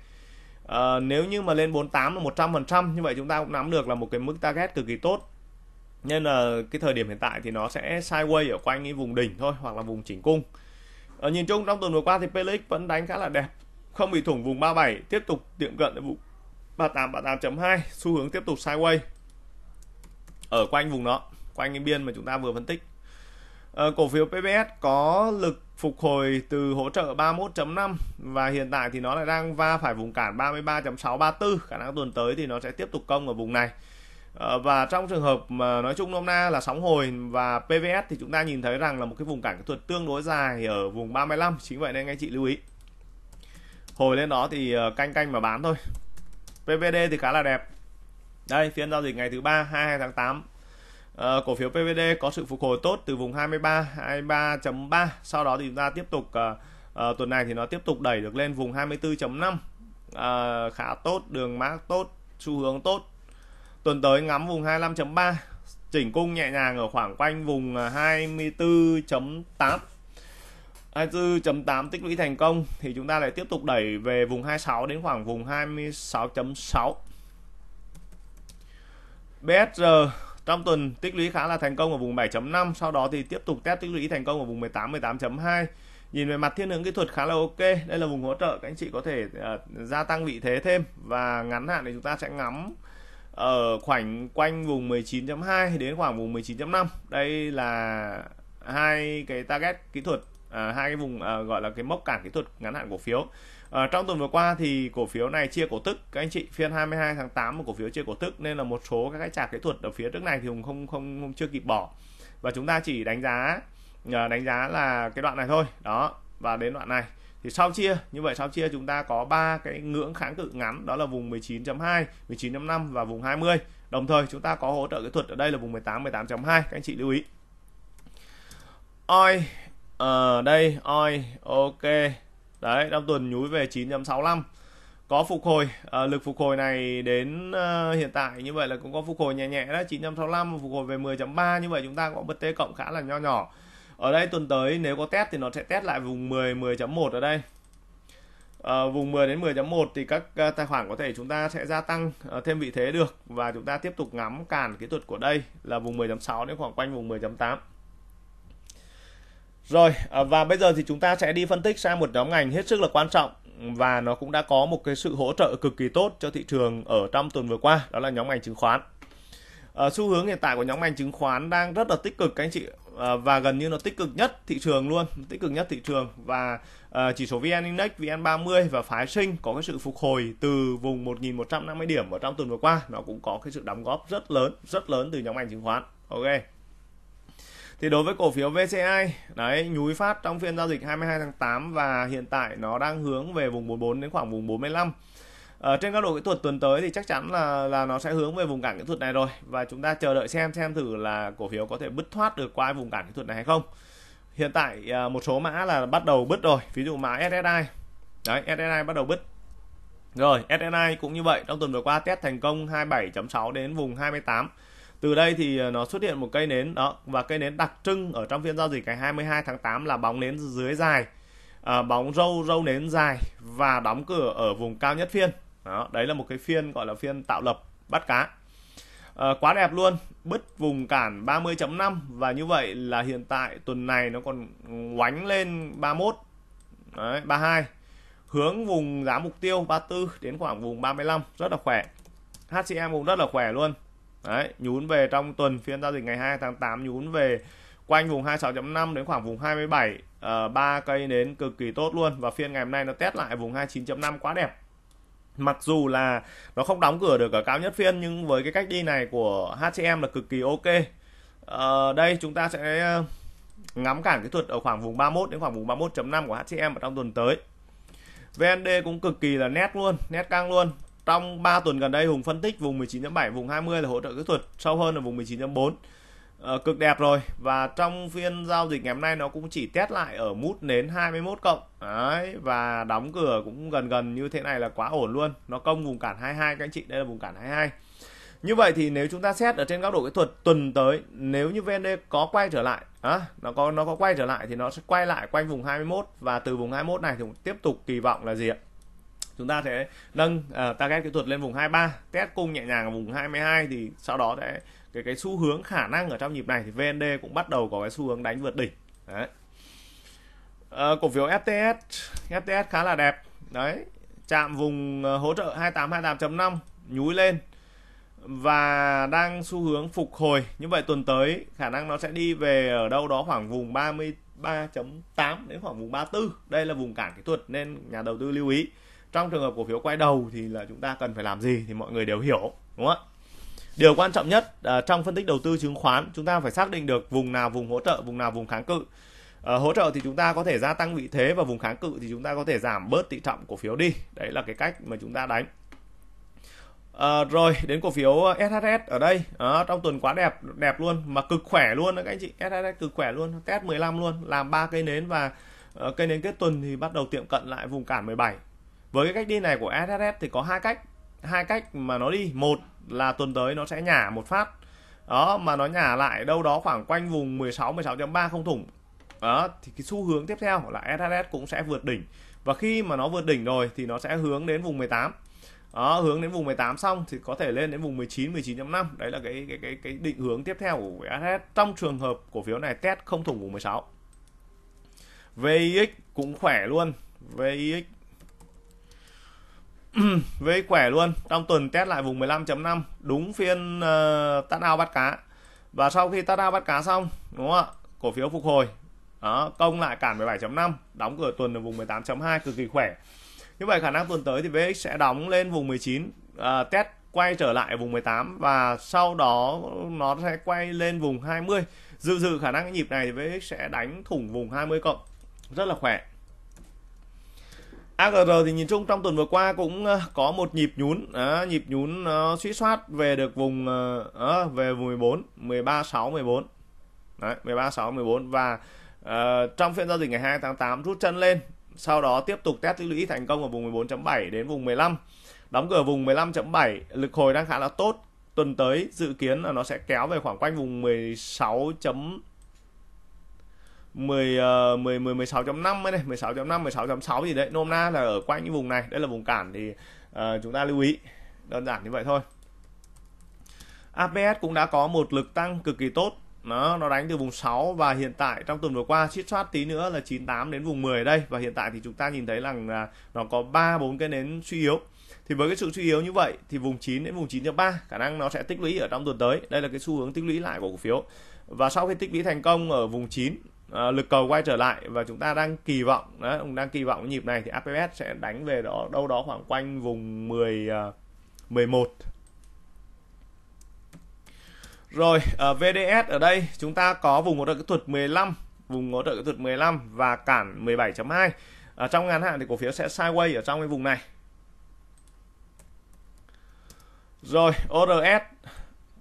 ờ, nếu như mà lên 48 là 100 phần trăm như vậy chúng ta cũng nắm được là một cái mức target cực kỳ tốt nên là cái thời điểm hiện tại thì nó sẽ sideways ở quanh cái vùng đỉnh thôi hoặc là vùng chỉnh cung ở ờ, nhìn chung trong tuần vừa qua thì PLX vẫn đánh khá là đẹp không bị thủng vùng 37 tiếp tục tiệm cận đến vùng 38 38.2 xu hướng tiếp tục sideways ở quanh vùng đó quanh cái biên mà chúng ta vừa phân tích à, cổ phiếu PBS có lực phục hồi từ hỗ trợ 31.5 và hiện tại thì nó lại đang va phải vùng cản 33.634 khả năng tuần tới thì nó sẽ tiếp tục công ở vùng này à, và trong trường hợp mà nói chung nôm na là sóng hồi và PVS thì chúng ta nhìn thấy rằng là một cái vùng cản kỹ thuật tương đối dài ở vùng 35 chính vậy nên anh chị lưu ý hồi lên đó thì ờ, canh canh mà bán thôi PVD thì khá là đẹp đây phiên giao dịch ngày thứ ba 22 tháng 8 à, ờ, cổ phiếu PVD có sự phục hồi tốt từ vùng 23 23.3 sau đó thì chúng ta tiếp tục à, à, tuần này thì nó tiếp tục đẩy được lên vùng 24.5 à, khá tốt đường mã tốt xu hướng tốt tuần tới ngắm vùng 25.3 chỉnh cung nhẹ nhàng ở khoảng quanh vùng 24.8 24.8 tích lũy thành công thì chúng ta lại tiếp tục đẩy về vùng 26 đến khoảng vùng 26.6 BSR trong tuần tích lũy khá là thành công ở vùng 7.5 sau đó thì tiếp tục test tích lũy thành công ở vùng 18 18.2 nhìn về mặt thiên hướng kỹ thuật khá là ok đây là vùng hỗ trợ các anh chị có thể uh, gia tăng vị thế thêm và ngắn hạn thì chúng ta sẽ ngắm ở khoảng quanh vùng 19.2 đến khoảng vùng 19.5 đây là hai cái target kỹ thuật à, hai cái vùng à, gọi là cái mốc cản kỹ thuật ngắn hạn cổ phiếu à, trong tuần vừa qua thì cổ phiếu này chia cổ tức các anh chị phiên 22 tháng 8 một cổ phiếu chia cổ tức nên là một số các cái trà kỹ thuật ở phía trước này thì hùng không không, không chưa kịp bỏ và chúng ta chỉ đánh giá đánh giá là cái đoạn này thôi đó và đến đoạn này thì sau chia như vậy sau chia chúng ta có ba cái ngưỡng kháng cự ngắn đó là vùng 19.2 19.5 và vùng 20 đồng thời chúng ta có hỗ trợ kỹ thuật ở đây là vùng 18 18.2 các anh chị lưu ý Oi ở ờ, đây oi ok. Đấy, đang tuần nhúi về 9.65. Có phục hồi, à, lực phục hồi này đến à, hiện tại như vậy là cũng có phục hồi nhẹ nhẹ đó, 9.65 phục hồi về 10.3 như vậy chúng ta có bật T cộng khá là nho nhỏ. Ở đây tuần tới nếu có test thì nó sẽ test lại vùng 10 10.1 ở đây. À, vùng 10 đến 10.1 thì các tài khoản có thể chúng ta sẽ gia tăng à, thêm vị thế được và chúng ta tiếp tục ngắm cản kỹ thuật của đây là vùng 10.6 đến khoảng quanh vùng 10.8. Rồi à, và bây giờ thì chúng ta sẽ đi phân tích sang một nhóm ngành hết sức là quan trọng và nó cũng đã có một cái sự hỗ trợ cực kỳ tốt cho thị trường ở trong tuần vừa qua đó là nhóm ngành chứng khoán. À, xu hướng hiện tại của nhóm ngành chứng khoán đang rất là tích cực các anh chị à, và gần như nó tích cực nhất thị trường luôn, tích cực nhất thị trường và à, chỉ số VN Index, VN30 và phái sinh có cái sự phục hồi từ vùng 1.150 điểm ở trong tuần vừa qua, nó cũng có cái sự đóng góp rất lớn, rất lớn từ nhóm ngành chứng khoán. Ok thì đối với cổ phiếu VCI đấy nhúi phát trong phiên giao dịch 22 tháng 8 và hiện tại nó đang hướng về vùng 44 đến khoảng vùng 45 ở ờ, trên các độ kỹ thuật tuần tới thì chắc chắn là là nó sẽ hướng về vùng cản kỹ thuật này rồi và chúng ta chờ đợi xem xem thử là cổ phiếu có thể bứt thoát được qua vùng cản kỹ thuật này hay không hiện tại ờ, một số mã là bắt đầu bứt rồi ví dụ mã SSI đấy SSI bắt đầu bứt rồi SSI cũng như vậy trong tuần vừa qua test thành công 27.6 đến vùng 28 từ đây thì ờ, nó xuất hiện một cây nến đó và cây nến đặc trưng ở trong phiên giao dịch ngày 22 tháng 8 là bóng nến dưới dài à, bóng râu râu nến dài và đóng cửa ở vùng cao nhất phiên đó đấy là một cái phiên gọi là phiên tạo lập bắt cá à, quá đẹp luôn bứt vùng cản 30.5 và như vậy là hiện tại tuần này nó còn ngoánh lên 31 đấy, 32 hướng vùng giá mục tiêu 34 đến khoảng vùng 35 rất là khỏe HCM cũng rất là khỏe luôn đấy nhún về trong tuần phiên giao dịch ngày 2 tháng 8 nhún về quanh vùng 26.5 đến khoảng vùng 27 ờ, ba uh, cây nến cực kỳ tốt luôn và phiên ngày hôm nay nó test lại vùng 29.5 quá đẹp mặc dù là nó không đóng cửa được ở cao nhất phiên nhưng với cái cách đi này của HCM là cực kỳ ok uh, đây chúng ta sẽ ờ, ngắm cản kỹ thuật ở khoảng vùng 31 đến khoảng vùng 31.5 của HCM ở trong tuần tới VND cũng cực kỳ là nét luôn, nét căng luôn trong 3 tuần gần đây Hùng phân tích vùng 19.7, vùng 20 là hỗ trợ kỹ thuật sâu hơn là vùng 19.4 ờ, cực đẹp rồi và trong phiên giao dịch ngày hôm nay nó cũng chỉ test lại ở mút nến 21 cộng đấy và đóng cửa cũng gần gần như thế này là quá ổn luôn nó công vùng cản 22 các anh chị đây là vùng cản 22 như vậy thì nếu chúng ta xét ở trên góc độ kỹ thuật tuần tới nếu như VND có quay trở lại à, nó có nó có quay trở lại thì nó sẽ quay lại quanh vùng 21 và từ vùng 21 này thì tiếp tục kỳ vọng là gì ạ chúng ta sẽ nâng uh, target kỹ thuật lên vùng 23 test cung nhẹ nhàng ở vùng 22 thì sau đó sẽ cái cái xu hướng khả năng ở trong nhịp này thì VND cũng bắt đầu có cái xu hướng đánh vượt đỉnh đấy uh, cổ phiếu FTS FTS khá là đẹp đấy chạm vùng ờ, hỗ trợ 2828.5 nhúi lên và đang xu hướng phục hồi như vậy tuần tới khả năng nó sẽ đi về ở đâu đó khoảng vùng 33.8 đến khoảng vùng 34 đây là vùng cản kỹ thuật nên nhà đầu tư lưu ý trong trường hợp cổ phiếu quay đầu thì là chúng ta cần phải làm gì thì mọi người đều hiểu đúng không ạ điều quan trọng nhất uh, trong phân tích đầu tư chứng khoán chúng ta phải xác định được vùng nào vùng hỗ trợ vùng nào vùng kháng cự uh, hỗ trợ thì chúng ta có thể gia tăng vị thế và vùng kháng cự thì chúng ta có thể giảm bớt tỷ trọng cổ phiếu đi đấy là cái cách mà chúng ta đánh À, rồi đến cổ phiếu SHS ở đây à, trong tuần quá đẹp đẹp luôn mà cực khỏe luôn đó các anh chị SHS cực khỏe luôn test 15 luôn làm ba cây nến và uh, cây nến kết tuần thì bắt đầu tiệm cận lại vùng cản 17 với cái cách đi này của SSF thì có hai cách hai cách mà nó đi một là tuần tới nó sẽ nhả một phát đó mà nó nhả lại đâu đó khoảng quanh vùng 16 16.3 không thủng đó thì cái xu hướng tiếp theo là SSS cũng sẽ vượt đỉnh và khi mà nó vượt đỉnh rồi thì nó sẽ hướng đến vùng 18 đó, hướng đến vùng 18 xong thì có thể lên đến vùng 19 19.5 đấy là cái cái cái cái định hướng tiếp theo của SSS trong trường hợp cổ phiếu này test không thủng vùng 16 VIX cũng khỏe luôn VIX với khỏe luôn trong tuần test lại vùng 15.5 đúng phiên uh, tắt ao bắt cá và sau khi tắt ao bắt cá xong đúng không ạ cổ phiếu phục hồi đó, công lại cản 17.5 đóng cửa tuần ở vùng 18.2 cực kỳ khỏe như vậy khả năng tuần tới thì VX sẽ đóng lên vùng 19 uh, ờ, test quay trở lại vùng 18 và sau đó nó sẽ quay lên vùng 20 dự dự khả năng cái nhịp này thì VX sẽ đánh thủng vùng 20 cộng rất là khỏe AGR thì nhìn chung trong tuần vừa qua cũng ờ, có một nhịp nhún, à, nhịp nhún nó ờ, suy soát về được vùng à, về vùng 14, 13 6 14. Đấy, 13 6 14 và à, trong phiên giao dịch ngày 2 tháng 8 rút chân lên, sau đó tiếp tục test tích lũy thành công ở vùng 14.7 đến vùng 15. Đóng cửa vùng 15.7, lực hồi đang khá là tốt. Tuần tới dự kiến là nó sẽ kéo về khoảng quanh vùng 16. 10 uh, 10 10 16.5 ấy này, 16.5 16.6 gì đấy. Nôm na là ở quanh những vùng này, đây là vùng cản thì uh, chúng ta lưu ý. Đơn giản như vậy thôi. APS cũng đã có một lực tăng cực kỳ tốt. Nó nó đánh từ vùng 6 và hiện tại trong tuần vừa qua chít soát tí nữa là 98 đến vùng 10 đây và hiện tại thì chúng ta nhìn thấy rằng là nó có 3 4 cái nến suy yếu. Thì với cái sự suy yếu như vậy thì vùng 9 đến vùng 9.3 khả năng nó sẽ tích lũy ở trong tuần tới. Đây là cái xu hướng tích lũy lại của cổ phiếu. Và sau khi tích lũy thành công ở vùng 9 Ờ, lực cầu quay trở lại và chúng ta đang kỳ vọng đó đang kỳ vọng nhịp này thì APS sẽ đánh về đó đâu đó khoảng quanh vùng 10 uh, 11 rồi ở ờ, VDS ở đây chúng ta có vùng hỗ trợ kỹ thuật 15 vùng hỗ trợ kỹ thuật 15 và cản 17.2 ở trong ngắn hạn thì cổ phiếu sẽ sideways ở trong cái vùng này rồi ORS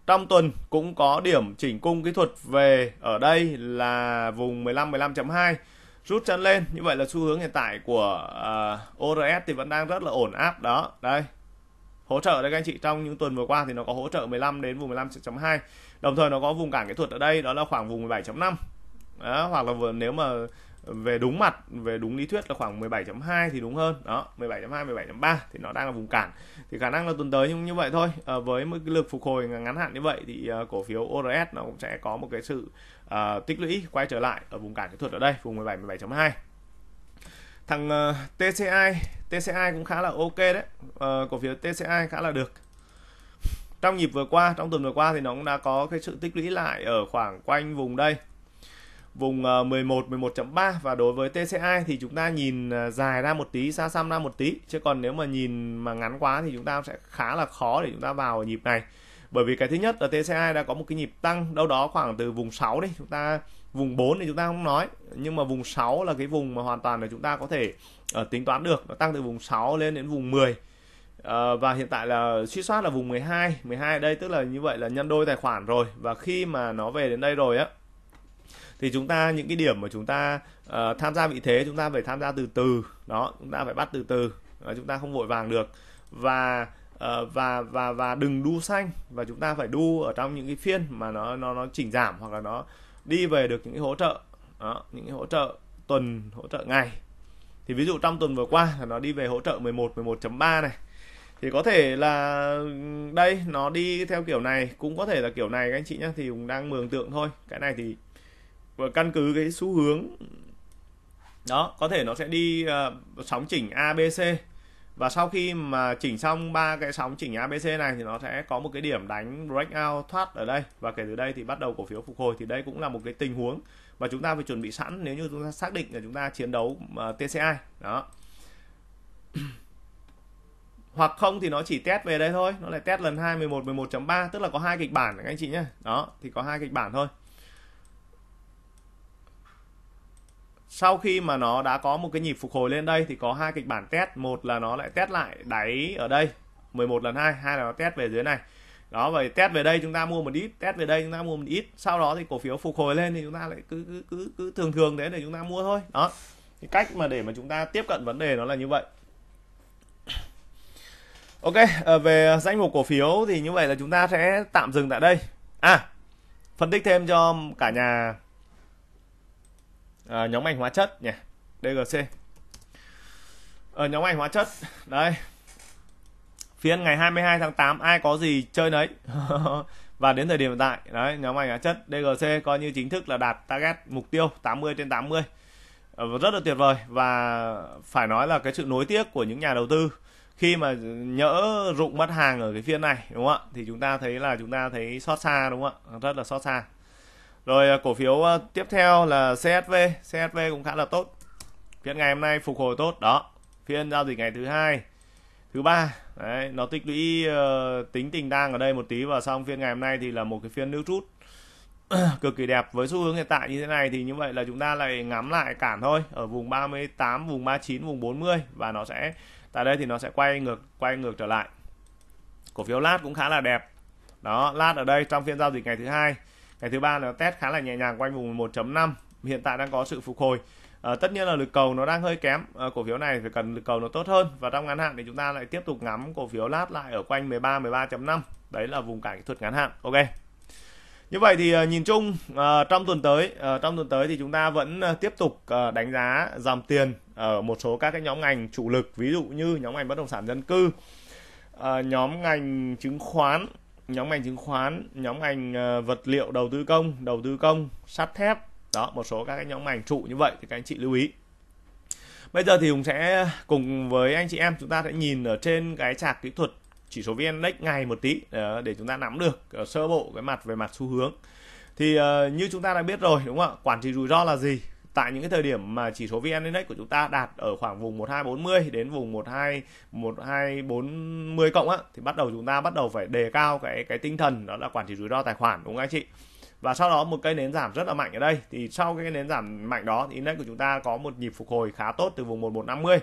trong tuần cũng có điểm chỉnh cung kỹ thuật về ở đây là vùng 15 15.2 rút chân lên như vậy là xu hướng hiện tại của uh, à, ORS thì vẫn đang rất là ổn áp đó đây hỗ trợ đây các anh chị trong những tuần vừa qua thì nó có hỗ trợ 15 đến vùng 15.2 đồng thời nó có vùng cản kỹ thuật ở đây đó là khoảng vùng 17.5 hoặc là vừa nếu mà về đúng mặt về đúng lý thuyết là khoảng 17.2 thì đúng hơn đó 17.2 17.3 thì nó đang là vùng cản thì khả năng là tuần tới cũng như vậy thôi à, với mức lực phục hồi ngắn hạn như vậy thì uh, cổ phiếu ORS nó cũng sẽ có một cái sự uh, tích lũy quay trở lại ở vùng cản kỹ thuật ở đây vùng 17 17.2 thằng uh, TCI TCI cũng khá là ok đấy uh, cổ phiếu TCI khá là được trong nhịp vừa qua trong tuần vừa qua thì nó cũng đã có cái sự tích lũy lại ở khoảng quanh vùng đây vùng 11 ờ, 11.3 và đối với TCI thì chúng ta nhìn ờ, dài ra một tí xa xăm ra một tí chứ còn nếu mà nhìn mà ngắn quá thì chúng ta sẽ khá là khó để chúng ta vào ở nhịp này bởi vì cái thứ nhất là TCI đã có một cái nhịp tăng đâu đó khoảng từ vùng 6 đi chúng ta vùng 4 thì chúng ta không nói nhưng mà vùng 6 là cái vùng mà hoàn toàn là chúng ta có thể ở ờ, tính toán được nó tăng từ vùng 6 lên đến vùng 10 à, và hiện tại là suy soát là vùng 12 12 ở đây tức là như vậy là nhân đôi tài khoản rồi và khi mà nó về đến đây rồi á thì chúng ta những cái điểm mà chúng ta uh, tham gia vị thế chúng ta phải tham gia từ từ đó chúng ta phải bắt từ từ và chúng ta không vội vàng được và uh, và và và đừng đu xanh và chúng ta phải đu ở trong những cái phiên mà nó nó nó chỉnh giảm hoặc là nó đi về được những cái hỗ trợ đó, những cái hỗ trợ tuần hỗ trợ ngày thì ví dụ trong tuần vừa qua là nó đi về hỗ trợ 11 11.3 này thì có thể là ừ, đây nó đi theo kiểu này cũng có thể là kiểu này các anh chị nhé thì cũng đang mường tượng thôi cái này thì và căn cứ cái xu hướng đó có thể nó sẽ đi uh, sóng chỉnh ABC và sau khi mà chỉnh xong ba cái sóng chỉnh ABC này thì nó sẽ có một cái điểm đánh breakout thoát ở đây và kể từ đây thì bắt đầu cổ phiếu phục hồi thì đây cũng là một cái tình huống mà chúng ta phải chuẩn bị sẵn nếu như chúng ta xác định là chúng ta chiến đấu uh, ờ, TCI đó hoặc không thì nó chỉ test về đây thôi nó lại test lần hai 11 11.3 tức là có hai kịch bản các anh chị nhé đó thì có hai kịch bản thôi sau khi mà nó đã có một cái nhịp phục hồi lên đây thì có hai kịch bản test một là nó lại test lại đáy ở đây 11 lần hai hai là nó test về dưới này đó vậy test về đây chúng ta mua một ít test về đây chúng ta mua một ít sau đó thì cổ phiếu phục hồi lên thì chúng ta lại cứ cứ cứ, cứ thường thường thế để chúng ta mua thôi đó cái cách mà để mà chúng ta tiếp cận vấn đề nó là như vậy ok ờ, về danh mục cổ phiếu thì như vậy là chúng ta sẽ tạm dừng tại đây à phân tích thêm cho cả nhà à, nhóm ngành hóa chất nhỉ DGC ở ờ, nhóm ngành hóa chất đây phiên ngày 22 tháng 8 ai có gì chơi đấy và đến thời điểm hiện tại đấy nhóm ngành hóa chất DGC coi như chính thức là đạt target mục tiêu 80 trên 80 ờ, rất là tuyệt vời và phải nói là cái sự nối tiếc của những nhà đầu tư khi mà nhỡ rụng mất hàng ở cái phiên này đúng không ạ thì chúng ta thấy là chúng ta thấy xót xa đúng không ạ rất là xót xa rồi à, cổ phiếu à, tiếp theo là CSV, CSV cũng khá là tốt. Phiên ngày hôm nay phục hồi tốt đó. Phiên giao dịch ngày thứ hai, thứ ba, đấy, nó tích lũy uh, tính tình đang ở đây một tí và xong phiên ngày hôm nay thì là một cái phiên nước rút cực kỳ đẹp với xu hướng hiện tại như thế này thì như vậy là chúng ta lại ngắm lại cản thôi ở vùng 38, vùng 39, vùng 40 và nó sẽ tại đây thì nó sẽ quay ngược quay ngược trở lại. Cổ phiếu lát cũng khá là đẹp. Đó, lát ở đây trong phiên giao dịch ngày thứ hai cái thứ ba là test khá là nhẹ nhàng quanh vùng 1.5 hiện tại đang có sự phục hồi à, tất nhiên là lực cầu nó đang hơi kém à, cổ phiếu này phải cần lực cầu nó tốt hơn và trong ngắn hạn thì chúng ta lại tiếp tục ngắm cổ phiếu lát lại ở quanh 13 13.5 đấy là vùng cản kỹ thuật ngắn hạn ok như vậy thì ờ, nhìn chung trong tuần tới trong tuần tới thì chúng ta vẫn tiếp tục đánh giá dòng tiền ở một số các cái nhóm ngành trụ lực ví dụ như nhóm ngành bất động sản dân cư nhóm ngành chứng khoán nhóm ngành chứng khoán nhóm ngành ờ, vật liệu đầu tư công đầu tư công sắt thép đó một số các cái nhóm ngành trụ như vậy thì các anh chị lưu ý bây giờ thì hùng sẽ cùng với anh chị em chúng ta sẽ nhìn ở trên cái chart kỹ thuật chỉ số vn index ngày một tí ờ, để chúng ta nắm được ờ, sơ bộ cái mặt về mặt xu hướng thì như chúng ta đã biết rồi đúng không ạ quản trị rủi ro là gì tại những cái thời điểm mà chỉ số VN Index của chúng ta đạt ở khoảng vùng 1240 đến vùng 12 1240 cộng á thì bắt đầu chúng ta bắt đầu phải đề cao cái cái tinh thần đó là quản trị rủi ro tài khoản đúng không anh chị? Và sau đó một cây nến giảm rất là mạnh ở đây thì sau cái nến giảm mạnh đó thì index của chúng ta có một nhịp phục hồi khá tốt từ vùng 1150.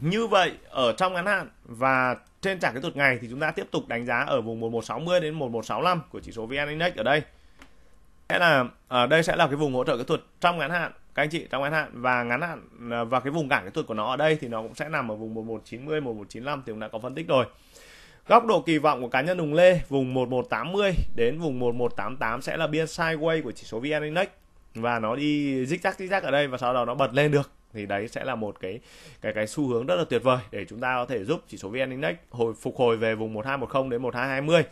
Như vậy ở trong ngắn hạn và trên chart kỹ thuật ngày thì chúng ta tiếp tục đánh giá ở vùng 1160 đến 1165 của chỉ số VN Index ở đây sẽ là ở ờ, đây sẽ là cái vùng hỗ trợ kỹ thuật trong ngắn hạn các anh chị trong ngắn hạn và ngắn hạn ờ, và cái vùng cản kỹ thuật của nó ở đây thì nó cũng sẽ nằm ở vùng 1190 1195 thì cũng đã có phân tích rồi Góc độ kỳ vọng của cá nhân Hùng Lê vùng 1180 đến vùng 1188 sẽ là biên sideways của chỉ số VN Index và nó đi zigzag zigzag ở đây và sau đó nó bật lên được thì đấy sẽ là một cái cái cái xu hướng rất là tuyệt vời để chúng ta có thể giúp chỉ số VN Index hồi phục hồi về vùng 1210 đến 1220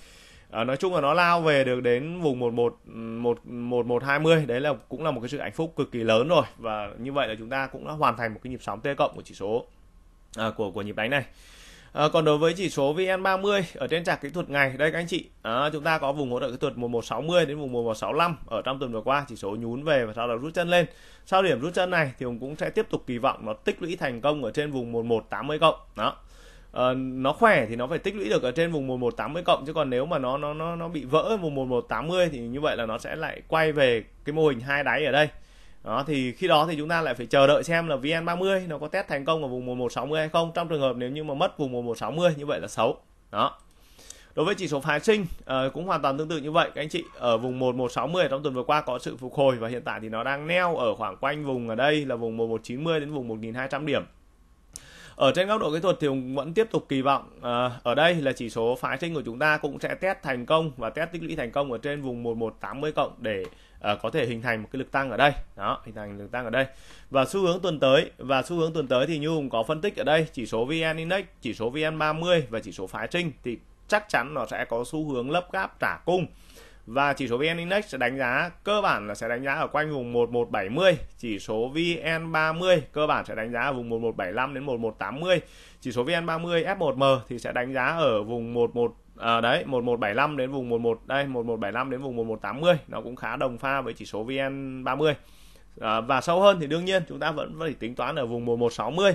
à, nói chung là nó lao về được đến vùng một một một một một hai mươi đấy là cũng là một cái sự hạnh phúc cực kỳ lớn rồi và như vậy là chúng ta cũng đã hoàn thành một cái nhịp sóng T cộng của chỉ số à, của của nhịp đánh này. À, còn đối với chỉ số VN30 ở trên chart kỹ thuật ngày đây các anh chị à, chúng ta có vùng hỗ trợ kỹ thuật một một sáu mươi đến vùng một một sáu 1165 ở trong tuần vừa qua chỉ số nhún về và sau đó rút chân lên sau điểm rút chân này thì cũng sẽ tiếp tục kỳ vọng nó tích lũy thành công ở trên vùng một một tám mươi cộng đó uh, nó khỏe thì nó phải tích lũy được ở trên vùng 1180 cộng chứ còn nếu mà nó nó nó nó bị vỡ ở vùng 1180 thì như vậy là nó sẽ lại quay về cái mô hình hai đáy ở đây đó thì khi đó thì chúng ta lại phải chờ đợi xem là VN30 nó có test thành công ở vùng 1160 hay không trong trường hợp nếu như mà mất vùng 1160 như vậy là xấu đó đối với chỉ số phái sinh uh, cũng hoàn toàn tương tự như vậy các anh chị ở vùng 1160 trong tuần vừa qua có sự phục hồi và hiện tại thì nó đang neo ở khoảng quanh vùng ở đây là vùng 1190 đến vùng 1200 điểm ở trên góc độ kỹ thuật thì Hùng vẫn tiếp tục kỳ vọng à, ở đây là chỉ số phái sinh của chúng ta cũng sẽ test thành công và test tích lũy thành công ở trên vùng 1180 cộng để à, có thể hình thành một cái lực tăng ở đây đó hình thành lực tăng ở đây và xu hướng tuần tới và xu hướng tuần tới thì như Hùng có phân tích ở đây chỉ số VN Index chỉ số VN30 và chỉ số phái sinh thì chắc chắn nó sẽ có xu hướng lấp gáp trả cung và chỉ số VN Index sẽ đánh giá cơ bản là sẽ đánh giá ở quanh vùng 1170 chỉ số VN30 cơ bản sẽ đánh giá ở vùng 1175 đến 1180 chỉ số VN30 F1M thì sẽ đánh giá ở vùng 11 à, đấy 1175 đến vùng 11 đây 1175 đến vùng 1180 nó cũng khá đồng pha với chỉ số VN30 à, và sâu hơn thì đương nhiên chúng ta vẫn phải tính toán ở vùng 1160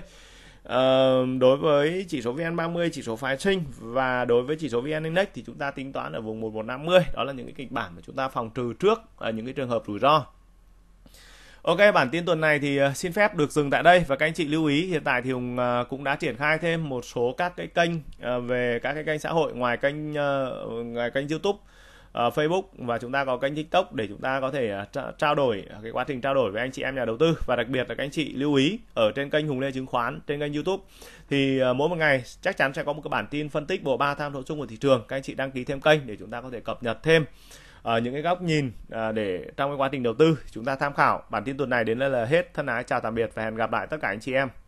đối với chỉ số VN30, chỉ số phái sinh và đối với chỉ số VN Index thì chúng ta tính toán ở vùng 1150. Đó là những cái kịch bản mà chúng ta phòng trừ trước ở à, những cái trường hợp rủi ro. Ok, bản tin tuần này thì à, xin phép được dừng tại đây và các anh chị lưu ý hiện tại thì Hùng à, cũng đã triển khai thêm một số các cái kênh về các cái kênh xã hội ngoài kênh ngoài kênh YouTube uh, Facebook và chúng ta có kênh TikTok để chúng ta có thể ờ, tra- trao đổi ờ, cái quá trình trao đổi với anh chị em nhà đầu tư và đặc biệt là các anh chị lưu ý ở trên kênh Hùng Lê chứng khoán trên kênh YouTube thì uh, mỗi một ngày chắc chắn sẽ có một cái bản tin phân tích bộ ba tham số chung của thị trường các anh chị đăng ký thêm kênh để chúng ta có thể cập nhật thêm uh, những cái góc nhìn để trong cái quá trình đầu tư chúng ta tham khảo bản tin tuần này đến đây là hết thân ái chào tạm biệt và hẹn gặp lại tất cả anh chị em